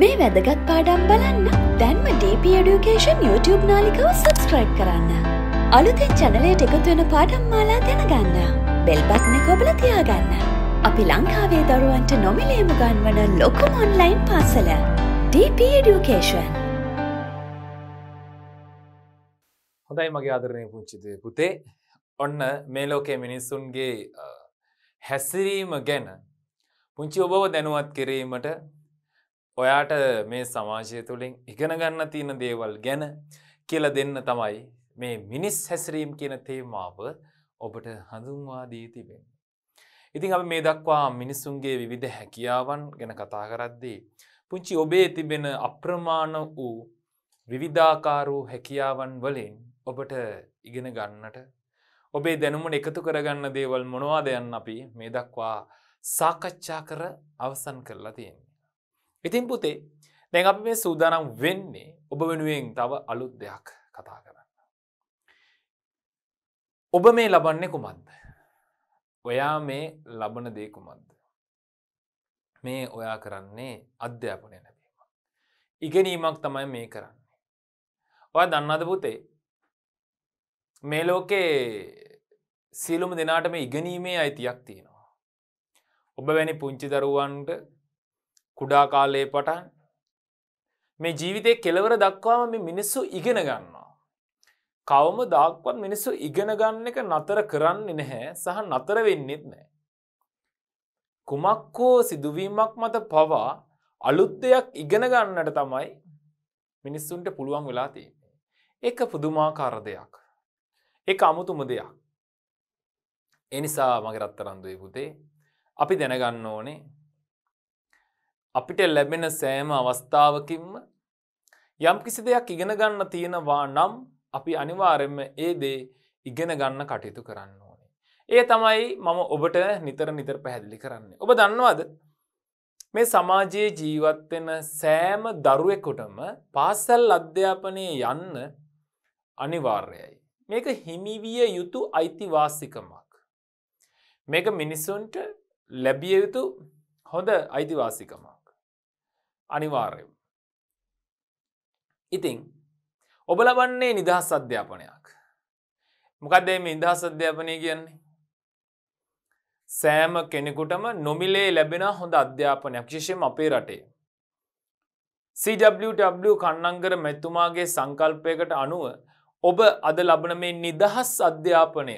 මේ වැදගත් පාඩම් බලන්න දැන්ම DP Education YouTube නාලිකව සබස්ක්‍රයිබ් කරන්න. අලුතෙන් චැනලයට එකතුවෙන පාඩම් මාලා දැනගන්න. බෙල්බත්න කොබල තියාගන්න. අපි ලංකාවේ දරුවන්ට නොමිලේම ගන්වන ලොකුම ඔන්ලයින් පාසල. DP Education. හොඳයි මගේ ආදරණය පුංචිත පුතේ ඔන්න මේ ලෝකේ මිනිස්සුන්ගේ හැසිරීම ගැන පුංචි ඔබව දැනුවත් කිරීමට ඔයාට මේ සමාජය තුළින් ඉගෙන ගන්න තියෙන දේවල් ගැන කියල දෙන්න තමයි මේ මිනිස් හැසිරීම් කියන තේමාව ඔබට හඳුන්වා දී තිබෙන. ඉතින් අප මේ දක්වා මිනිස්සුන්ගේ විවිධ හැකියාවන් ගැන කතා කරද්දී. පුංචි ඔබේ තිබෙන අප්‍රමාණ වූ විවිධාකාරූ හැකියාවන් වලින් ඔබට ඉගෙන ගන්නට ඔබේ දැනුමට එකතු කරගන්න දේවල් මොනවාදයන්න අපි මේ දක්වා සාකච්ඡා කර අවසන් කරලා තියෙන. ඉතින් පුතේ දැන් අපි මේ සූදානම් වෙන්නේ ඔබ වෙනුවෙන් තව අලුත් දෙයක් කතා කරන්න. ඔබ මේ ලබන්නේ කුමක්ද. ඔයා මේ ලබන දේ කුමක්ද. මේ ඔයා කරන්නේ අධ්‍යාපනය ලැබීම. ඉගෙනීමක් තමයි මේ කරන්නේ. ඔය දන්නද පුතේ මේ ලෝකේ සියලුම දෙනාට මේ ඉගෙනීමේ අයිතියක් තියෙනවා. ඔබ වැනි පුංචි දරුවන්ට කුඩා කාලයේ පටන් මේ ජීවිතය කෙලවර දක්වාම මේ මිනිස්සු ඉගෙන ගන්නවා. කවම දක්වත් මිනිස්සු ඉගෙන ගන්න එක නතර කරන්නේ නැහැ සහ නතර වෙන්නෙත් නෑ. කුමක් හෝ සිදුවීමක් මත පවා අලුත් දෙයක් ඉගෙන ගන්නට තමයි මිනිස්සුන්ට පුළුවන් වෙලා තියන්නේ. එක පුදුමාකාර දෙයක්. එක අමුතුම දෙයක්. එනිසා මගේ රත්තරන්දුවේ පුතේ අපි දැනගන්න ඕනේ අපිට ලැබෙන සෑම අවස්ථාවකින්ම යම් කිසි දෙයක් ඉගෙන ගන්න තියෙනවා නම් අපි අනිවාරෙන්ම ඒ දේ ඉගෙන ගන්න කටයුතු කරන්න ඕනේ. ඒ තමයි මම ඔබට නිතර නිතර පැහැදිලි කරන්නේ. ඔබ දන්නවාද මේ සමාජයේ ජීවත්වෙන සෑම දරුවෙකුටම පාසැල් අධ්‍යාපනය යන්න අනිවාර්යයි. මේක හිමිවිය යුතු අයිතිවාසිකමක්. මේක මිනිස්සුන්ට ලැබිය යුතු හොඳ අයිතිවාසිකමක්. අනිවාර්යම. ඉතිං ඔබ ලබන්නේ නිදහස් අධ්‍යාපනයක්. මොකක්ද මේ ඉදහස් අධ්‍යාපනය කියන්නේ. සෑම කෙනෙකුටම නොමිලේ ලැබෙන හොඳ අධ්‍යාපනයක් ශිෂයම අපේ රටේ. CW කන්නංගර මැතුමාගේ සංකල්පයකට අනුව ඔබ අද ලබන මේ නිදහස් අධ්‍යාපනය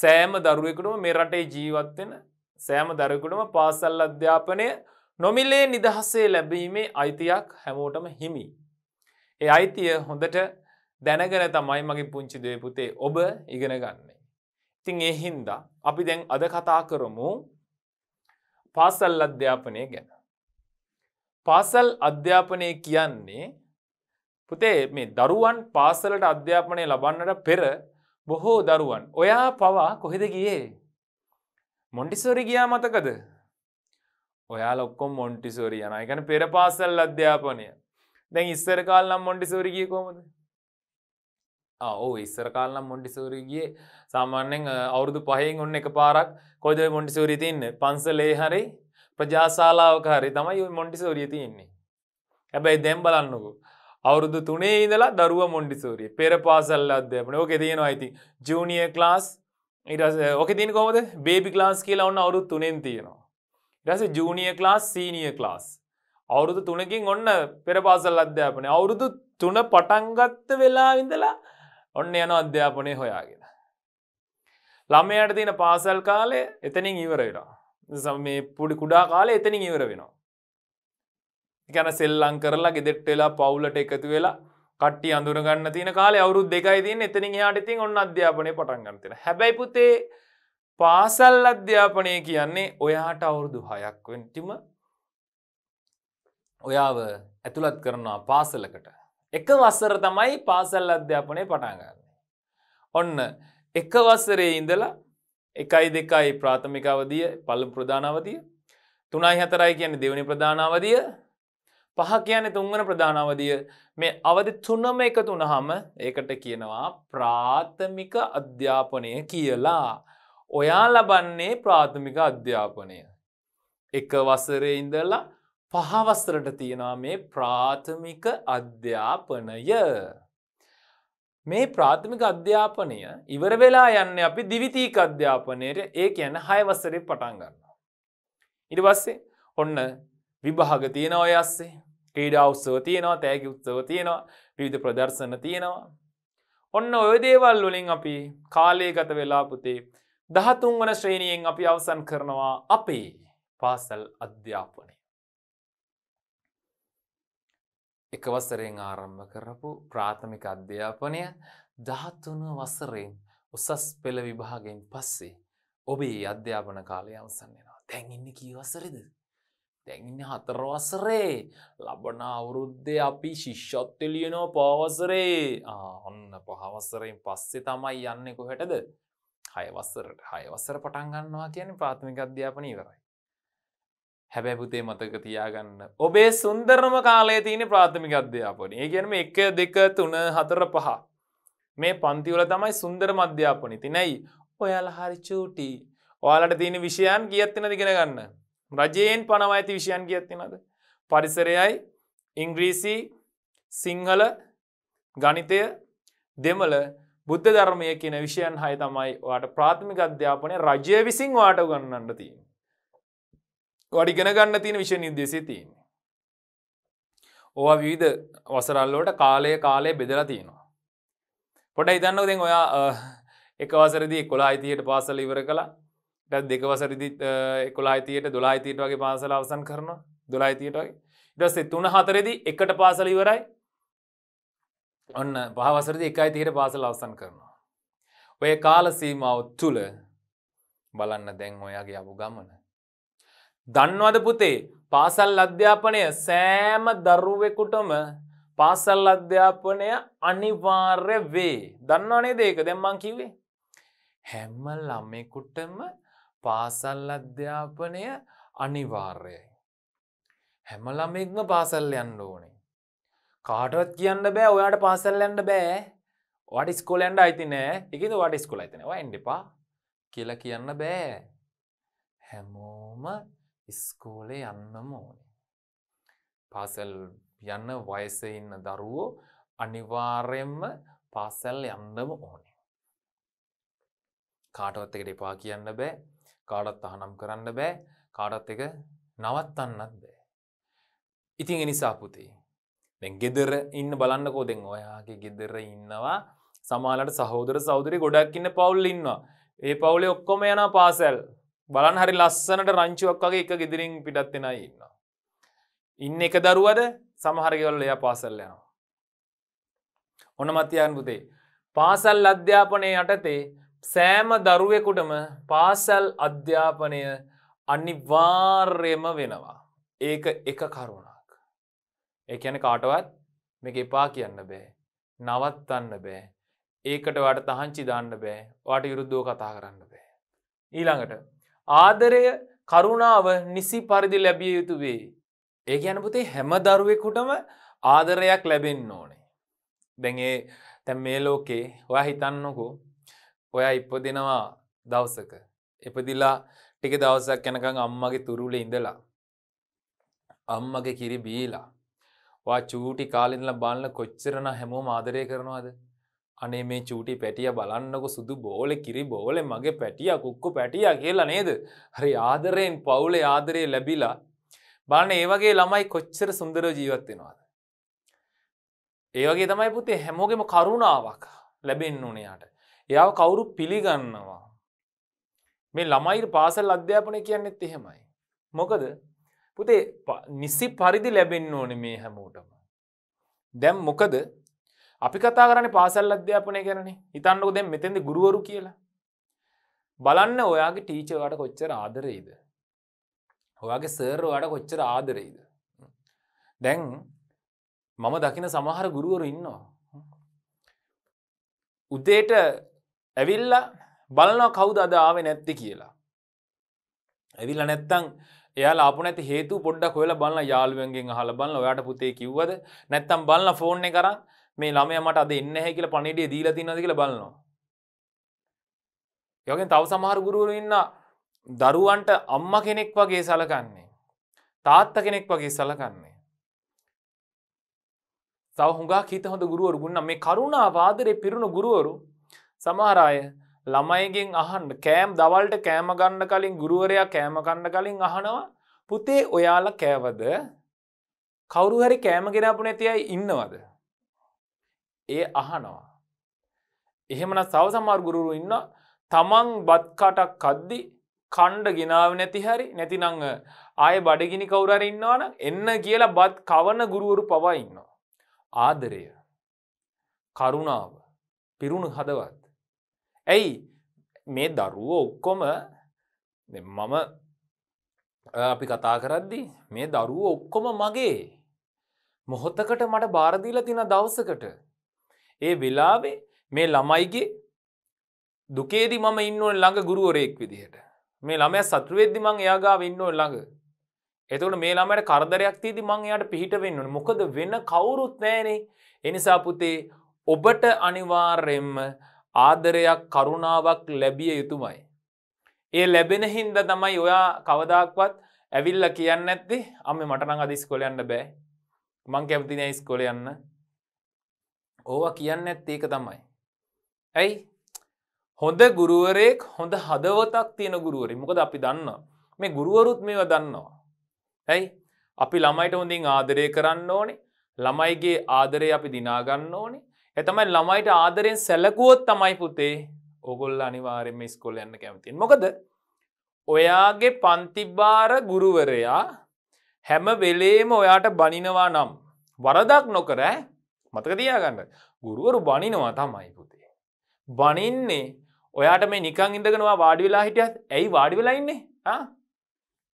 සෑම දරුවෙකුටම මේ රටේ ජීවත්වෙන සෑම දරකුටම පාසල් අධ්‍යාපනය නොමිලේ නිදහස්සේ ලැබීමේ අයිතියක් හැමෝටම හිමි. ඒ අයිතිය හොඳට දැනගෙන තමයි මගේ පුංචි දේපුතේ ඔබ ඉගෙන ගන්නේ. ඉතිං ඒ හින්දා අපි දැන් අද කතා කරමු පාසල් අධ්‍යාපනය ගැන. පාසල් අධ්‍යාපනය කියන්නේ පුතේ මේ දරුවන් පාසලට අධ්‍යාපනය ලබන්නට පෙර බොහෝ දරුවන් ඔයා පවා කොහෙද ගියේ මොන්ඩිස්වරි ගියා මතකද ඔයා ලොක්කොම් මොන්ටිසෝරි යන එකන පෙර පාසල් අධ්‍යාපනය දැන් ඉස්සර කාල්නම් මොන්ටිසෝරිගිය කොමද ඕ ඉස්සර කාල්නම් මොන්ටිසෝරිගිය සාමාන්‍යෙන් අවුරුදු පහෙන් ඔන්න එක පාරක් කොද මොන්ටිසෝරි තින්න පන්සලේ හරි ප්‍රජාසාලාවක හරි තමයි මොන්ටිසෝරිය තියන්නේ හැබැයි දැම් බලන්නකු අවුරුදු තුනේ ඉඳලා දරුව මොන්ඩිසෝරිය පෙර පාසල් අධ්‍යපන ඕක තියෙනවා අයිති ජනිය ලාස් ඉට ඕක තින කොමද බේබි ලාස් කියලා ඔන්න අවුරුත් තුනෙන් තියෙනවා ඉටස ජූනිය ලාස් සීනිය ලාස් අවුරුදු තුනකින් ඔන්න පෙරපාසල් අධ්‍යාපනය අවුරුදු තුන පටන්ගත්ත වෙලා ඉඳලා ඔන්න යන අධ්‍යාපනය හොයාගෙන ළමයට තියෙන පාසල් කාලය එතනින් ඉවර වෙනවා සම මේ පුඩි කුඩා කාලය එතනින් ඉවර වෙනවා ගැන සෙල්ලං කරලා ගෙදෙට් වෙලා පවුලට එකතු වෙලා කට්ටි අඳුරගන්න තින කාල අවුරුද් දෙකයි තින් එතනින් යාට ඉතින් ඔන්න අධ්‍යාපනය පටන්ගන්න තින හැබැයි පුතේ පාසල් අධ්‍යාපනය කියන්නේ ඔයාට අවුරුදු හයක් වෙන්ටිම ඔයාව ඇතුළත් කරනවා පාසලකට එක වසර තමයි පාසල් අධ්‍යාපනය පටාගන්නේ ඔන්න එක වසරේ ඉඳලා එකයි දෙකයි ප්‍රාථමික අවදිය පල්ලු ප්‍රධානාවදිය තුනයි හතරයි කියන දෙවනි ප්‍රධානාවදිය පහ කියන තුන්වන ප්‍රධානාවදිය මේ අවදි තුනම එකතු නහම ඒකට කියනවා ප්‍රාථමික අධ්‍යාපනය කියලා ඔයා ලබන්නේ ප්‍රාථමික අධ්‍යාපනය. එක වසරේ ඉඳලා පහවස්තරට තියෙනවා මේ ප්‍රාථමික අධ්‍යාපනය. මේ ප්‍රාථමික අධ්‍යාපනය ඉවර වෙලා යන්න අපි දිවිතීක අධ්‍යාපනයට ඒ යන හයවස්සරේ පටන් ගන්නවා. ඉට පස්සේ ඔන්න විභාග තියෙනවා ඔයස්සේ ක්‍රීඩා උත්සව තියෙනවා තෑගි උත්සව තියෙනවා විවිධ ප්‍රදර්ශන තියෙනවා. ඔන්න ඔය දේවල් වලින් අපි කාලය ගත වෙලා පුතේ දහතුන් වන ශ්‍රේණියෙන් අපි අවසන් කරනවා අපේ පාසල් අධ්‍යාපනය. එකවසරෙන් ආරම්භ කරපු ප්‍රාථමික අධ්‍යාපනය දහත්තුන වසරෙන් උසස් පෙළ විභාගෙන් පස්සේ ඔබේ අධ්‍යාපන කාලය අවසන්නවා තැන්ඉන්න කීවසරිද. තැන්ඉන්න හතරවසරේ ලබන අවුරුද්ධය අපි ශිෂ්‍යත්වලියනෝ පවසරේ ඔන්න පහවසරෙන් පස්සේ තමයි යන්නෙකු හැටද හය වස්සරට හය වස්සර පටන් ගන්නවා කියන ප්‍රාථමික අධ්‍යාපන ඉවරයි. හැබැ පුතේ මතක තියාගන්න ඔබේ සුන්දරම කාලය තියෙන ප්‍රාථමික අධ්‍යාපන ඒ ගැනම එක දෙක තුන හතර පහ මේ පන්තිවල තමයි සුන්දර මධ්‍යාපනි තිනැයි ඔයාල හරි චූටි ඔයාලට තියෙන විෂයන් කියත්තින දිගෙන ගන්න රජයෙන් පනව ඇති විෂයන් කියත්තිනද පරිසරයයි ඉංග්‍රීසි සිංහල ගනිතය දෙමල බුද්ධ ධර්මය කියන විෂයන් හය තමයි වාට ප්‍රාථමික අධ්‍යාපනය රජය විසින් වාට ගන්නට තියෙන්. වඩිගෙන ගන්න තියෙන විෂය නිදේශේ තියන්නේ. ඕවා විවිධ වසරල්ලෝට කාලය කාලය බෙදලා තියෙනවා. පොට ඉතන්න දෙන් ඔයා එක වසරදි කොලා අයිතියට පාසල ඉවර කලා ටත් දෙක වසරදි කොලා අයිතියට දොලා අයිතියට වගේ පාසල අවසන් කරන දොලා අයිතියට වගේ ඉටස්සේ තුන හතරදි එකට පාසල ඉවරයි ඔන්න පහවසරද එකයි තිහිර පාසල අවසන් කරනවා. ඔය කාල සීමාව තුළ බලන්න දැන් ඔයාගේ අපු ගමන. දන්නවද පුතේ පාසල් අධ්‍යාපනය සෑම දරුවෙකුටම පාසල් අධ්‍යාපනය අනිවාර්ය වේ දන්නවනේ දේක දැම්මං කිවේ. හැම්ම ළමෙකුටම පාසල් අධ්‍යාපනය අනිවාර්යයි. හැම ළමෙක්ම පාසල් යන්න ඕනේ. කාටවත් කියන්න බෑ ඔයාට පාසල්ලන්න බෑ වට ස්කොලන්ඩ අයිති නෑ එකද වට ස්කොල අයිතනවා එන්ඩිපා කියලා කියන්න බෑ හැමෝම ඉස්කෝලේ යන්නම ඕනේ පාසල් යන්න වයස ඉන්න දරුවෝ අනිවාර්යෙන්ම පාසැල් යන්නම ඕනේ කාටවත් එකට එපා කියන්න බෑ කාඩත් අහනම් කරන්න බෑ කාඩත් එක නවත්තන්නත් බෑ ඉතින් එනිසා පුතේ දැන් ගෙදර ඉන්න බලන්නකෝ දෙෙන් ඔයාගේ ගෙදර ඉන්නවා සමාලට සහෝදර සෞදරය ගොඩක් ඉන්න පවුල් ඉන්නවා ඒ පවුලේ ඔක්කොම යන පාසැල් බලන් හරි ලස්සනට රංචුවක්ගේ එක ගෙදරින් පිටත්වෙන ඉන්න ඉන්න එක දරුවද සමහරගවල එයා පාසල් යනවා ඔන මතියන් පුතේ පාසල් අධ්‍යාපනය යටතේ සෑම දරුවෙකුටම පාසැල් අධ්‍යාපනය අනිවාර්යම වෙනවා ඒක එක කරුණ එකන කාටවත් මේක එපා කියන්න බෑ. නවත්තන්න බෑ. ඒකට වට තහංචි දාන්න බෑ වාට යුරුද්ධෝ කතා කරන්න බෑ. ඊළඟට. ආදරය කරුණාව නිසි පරිදි ලැබිය යුතු වේ. ඒ ගැන පුතේ හැම දරුවෙකුටම ආදරයක් ලැබෙන්න ඕනේ. දැන්ඒ තැම් මේ ලෝකේ ඔය හිතන්නකෝ ඔයා ඉපදිනවා දවසක. එපදිලා ටික දවසක් යැනකං අම්මගේ තුරුල ඉඳලා. අම්මගේ කිරි බීලා වා චූටි කාලින්ල බලන්න කොච්චරන හැමෝම ආදරය කරනවාද අනේ මේ චූටි පැටිය බලන්නක සුදු බෝල කිරි බෝල මගේ පැටිය කුක්කු පැටිය කියලා නේද හරි ආදරයෙන් පවුලේ ආදරය ලැබිලා බලන්න ඒවගේ ළමයි කොච්චර සුන්දර ජීවත්වෙනවාද ඒවගේ තමයි පුතේ හැමෝගෙම කරුණාවක් ලැබෙන්න්න උනයාට එයාව කවුරු පිළිගන්නවා මේ ළමයිර පාසල් අධ්‍යාපනය කියන්නෙත් එහෙමයි මොකද පුතේ නිසි පරිදි ලැබෙන්න ඕන මේ හැමෝටම. දැම් මොකද අපි කතා කරන පාසල් අධ්‍යාපනය කරනේ හිතන්නක දැම් මෙතෙද ගුරුවරු කියලා. බලන්න ඔයාගේ ටීචවට කොච්චර ආදරයිද. ඔයාගේ සර්ර වඩ කොච්චර ආදරයිද. දැන් මම දකින සමහර ගුරුවරු ඉන්නවා. උදේට ඇවිල්ල බලනවා කවුද අද ආවේ නැත්ති කියලා. ඇවිල්ල නැත්තං එයා ලාපු නැති හේතු පොඩ්ඩක් හොල බලන්න යාළුවන්ගෙන් අහල බලන්න ඔයාට පුතේ කිව්වද නැත්තම් බලන්න ෆෝන් එක කරන් මේ ළමයා මට අද එන්න හැ කියලා පණිඩිය දීලා තියනවද කියලා බලනවා යගෙන් තව සමහර ගුරුවරු ඉන්න දරුවන්ට අම්ම කෙනෙක් වගේ සලකන්නේ. තාත්ත කෙනෙක් වගේ සලකන්නේ. තව හුඟා කීත හොඳ ගුරුවරු ගුන්න මේ කරුණා වාදරේ පිරුණු ගුරුවරු සමහර අය ළමයිගෙන් අහන්න කෑම් දවල්ට කෑම ගන්න කලින් ගුරුවරයා කෑම කන්න කලින් අහනවා පුතේ ඔයාල කෑවද කවුරු හරි කෑම ගෙනාපු නැතියි ඉන්නවද ඒ අහනවා එහෙමන සව සමාර් ගුරුරු ඉන්න තමන් බත්කාටක් කද්දි කණ්ඩ ගෙනාව නැති හරි නැතිනං ආය බඩගිනි කවුරර ඉන්නවන එන්න කියලා බත් කවන ගුරුවරු පවා ඉන්නවා ආදරය කරුණාව පිරුණු හදවත් ඇයි මේ දරුවෝ ඔක්කොම මම අපි කතා කරද්දි මේ දරුවෝ ඔක්කොම මගේ මොහොත්තකට මට බාරදීල තින දවසකට ඒ වෙලාවේ මේ ළමයිගේ දුකේදි මම ඉන්නවන් ළඟ ගුරුවරයෙක් විදිහට මේ ළමය සතුරුවෙද්දි මං එයාගාව ඉන්නවන් ළඟ එතකට මේ ළමට කරදරයක් තිීදි මං එයාට පිහිට වෙන්නවන මොකද වෙන්න කවුරුත් නෑනේ එනිසා පුතේ ඔබට අනිවාර්යෙන්ම ආදරයක් කරුණාවක් ලැබිය යුතුමයි. ඒ ලැබෙන හින්ද තමයි ඔයා කවදක්වත් ඇවිල්ල කියන්න ඇත්ති අම මටනං අදි ස්කොලයන්න බෑ මං කැමතිනය ස්කොලයන්න ඕව කියන්න ඇත් ඒක තමයි. ඇයි හොඳ ගුරුවරයෙක් හොඳ හදවතක් තියෙන ගුරුවරි මොකද අපි දන්නවා මේ ගුරුවරුත් මේව දන්නවා. ඇයි අපි ළමයිට හොඳින් ආදරය කරන්න ඕනේ ළමයිගේ ආදරය අපි දිනාගන්න ඕනේ එතමයි ළමයිට ආදරෙන් සැලකුවොත් තමයි පුතේ ඔගොල් අනිවාරෙන්ම ස්කොල් යන්න කැමතින් මොකද ඔයාගේ පන්තිබාර ගුරුවරයා හැම වෙලේම ඔයාට බනිනවා නම් වරදක් නොකර මතක තියාගන්න ගුරුවරු බනිනවා තමයි පුතේ බනින්නේ ඔයාට මේ නිකං ඉඳගෙනවා වාඩි වෙලා හිටියත් ඇයි වාඩි වෙලා ඉන්නේ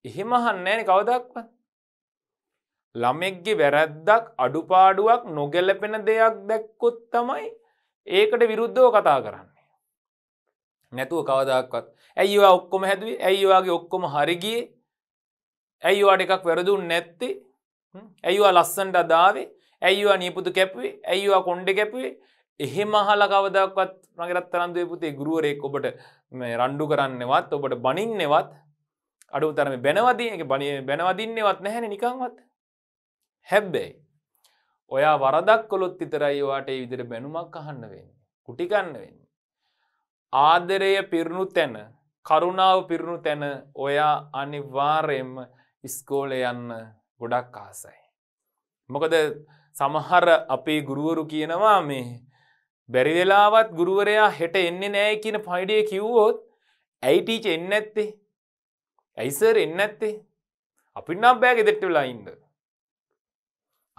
එහෙම හන්නෑන කවදක්වත් ළමෙක්ගේ වැරැද්දක් අඩුපාඩුවක් නොගැලපෙන දෙයක් දැක්කොත් තමයි ඒකට විරුද්ධෝ කතා කරන්නේ. නැතුව කවදක්වත් ඇයිවා ඔක්කොම හැදුව ඇයිවාගේ ඔක්කොම හරිගිය ඇයිවාට එකක් වැරදුන් නැත්තේ ඇයිවා ලස්සන්ට අදාවේ ඇයිවා නීපුතු කැප්වේ ඇයිවා කොන්්ඩ කැපුවේ එහෙම හල කවදක්වත් මගරත් තරන්දුව පුතේ ගුරුවරෙක් ඔබට රණ්ඩු කරන්නවත් ඔබට බනින්නෙවත් අඩු තරම බැනවදී බනි බැනවදින්නවත් නැහැන නිකංවත් හැබ්බැයි. ඔයා වරදක් කොළොත් විතරයිවාට ඒ විදිර බැනුමක් අහන්න වෙන්න. කුටිකන්න වෙන්න. ආදරය පිරුණු තැන කරුණාව පිරුණු තැන ඔයා අනිවාරයෙන්ම ඉස්කෝල යන්න ගොඩක් ආසයි. මොකද සමහර අපේ ගුරුවරු කියනවා මේ බැරිවෙලාවත් ගුරුවරයා හෙට එන්නේ නෑ කියන පයිඩිය කිව්වෝත් ඇයිටීච එන්න ඇත්තේ ඇයිසර් එන්න ඇත්තේ අපින්නම් බෑගෙ දෙෙට්ටවෙලා ඉන්න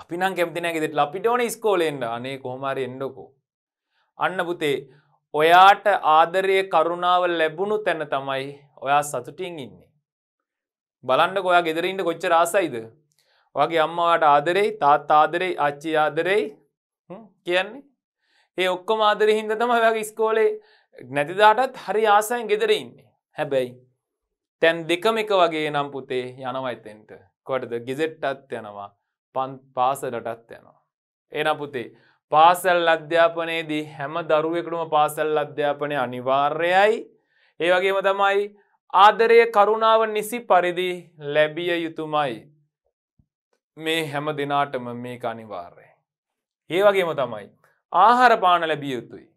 අපින කැමතින ගෙදෙට අපිටඕන ස්කෝලෙන්ට අනේ කොහමරි එන්ඩකෝ අන්න පුතේ ඔයාට ආදරය කරුණාව ලැබුණු තැන තමයි ඔයා සතුටින් ඉන්නේ. බලන්ඩ කොයා ගෙදරන්ට කොච්ච රාසයිද. වගේ අම්මවාට ආදරෙයි තාත් ආදරෙයි අච්චි ආදරෙයි කියන්නේ. ඒ ඔක්කොම ආදර හින්ද තම ඔයාගේ ස්කෝලේ නැතිදාටත් හරි ආසයෙන් ගෙදර ඉන්නේ. හැබැයි. තැන් දෙකම එක වගේ නම් පුතේ යනවයිතෙන්ට කොටද ගෙසෙට්ටත් යනවා පන් පාසලටත් යනවා. එන පුතේ පාසල් අධ්‍යාපනයේදී හැම දරුවෙකුටම පාසල් අධ්‍යාපනය අනිවාර්යයි ඒ වගේම තමයි ආදරය කරුණාව නිසි පරිදි ලැබිය යුතුමයි මේ හැම දෙනාටම මේ අනිවාර්යයි. ඒ වගේම තමයි ආහාරපාන ලැබිය යුතුයි.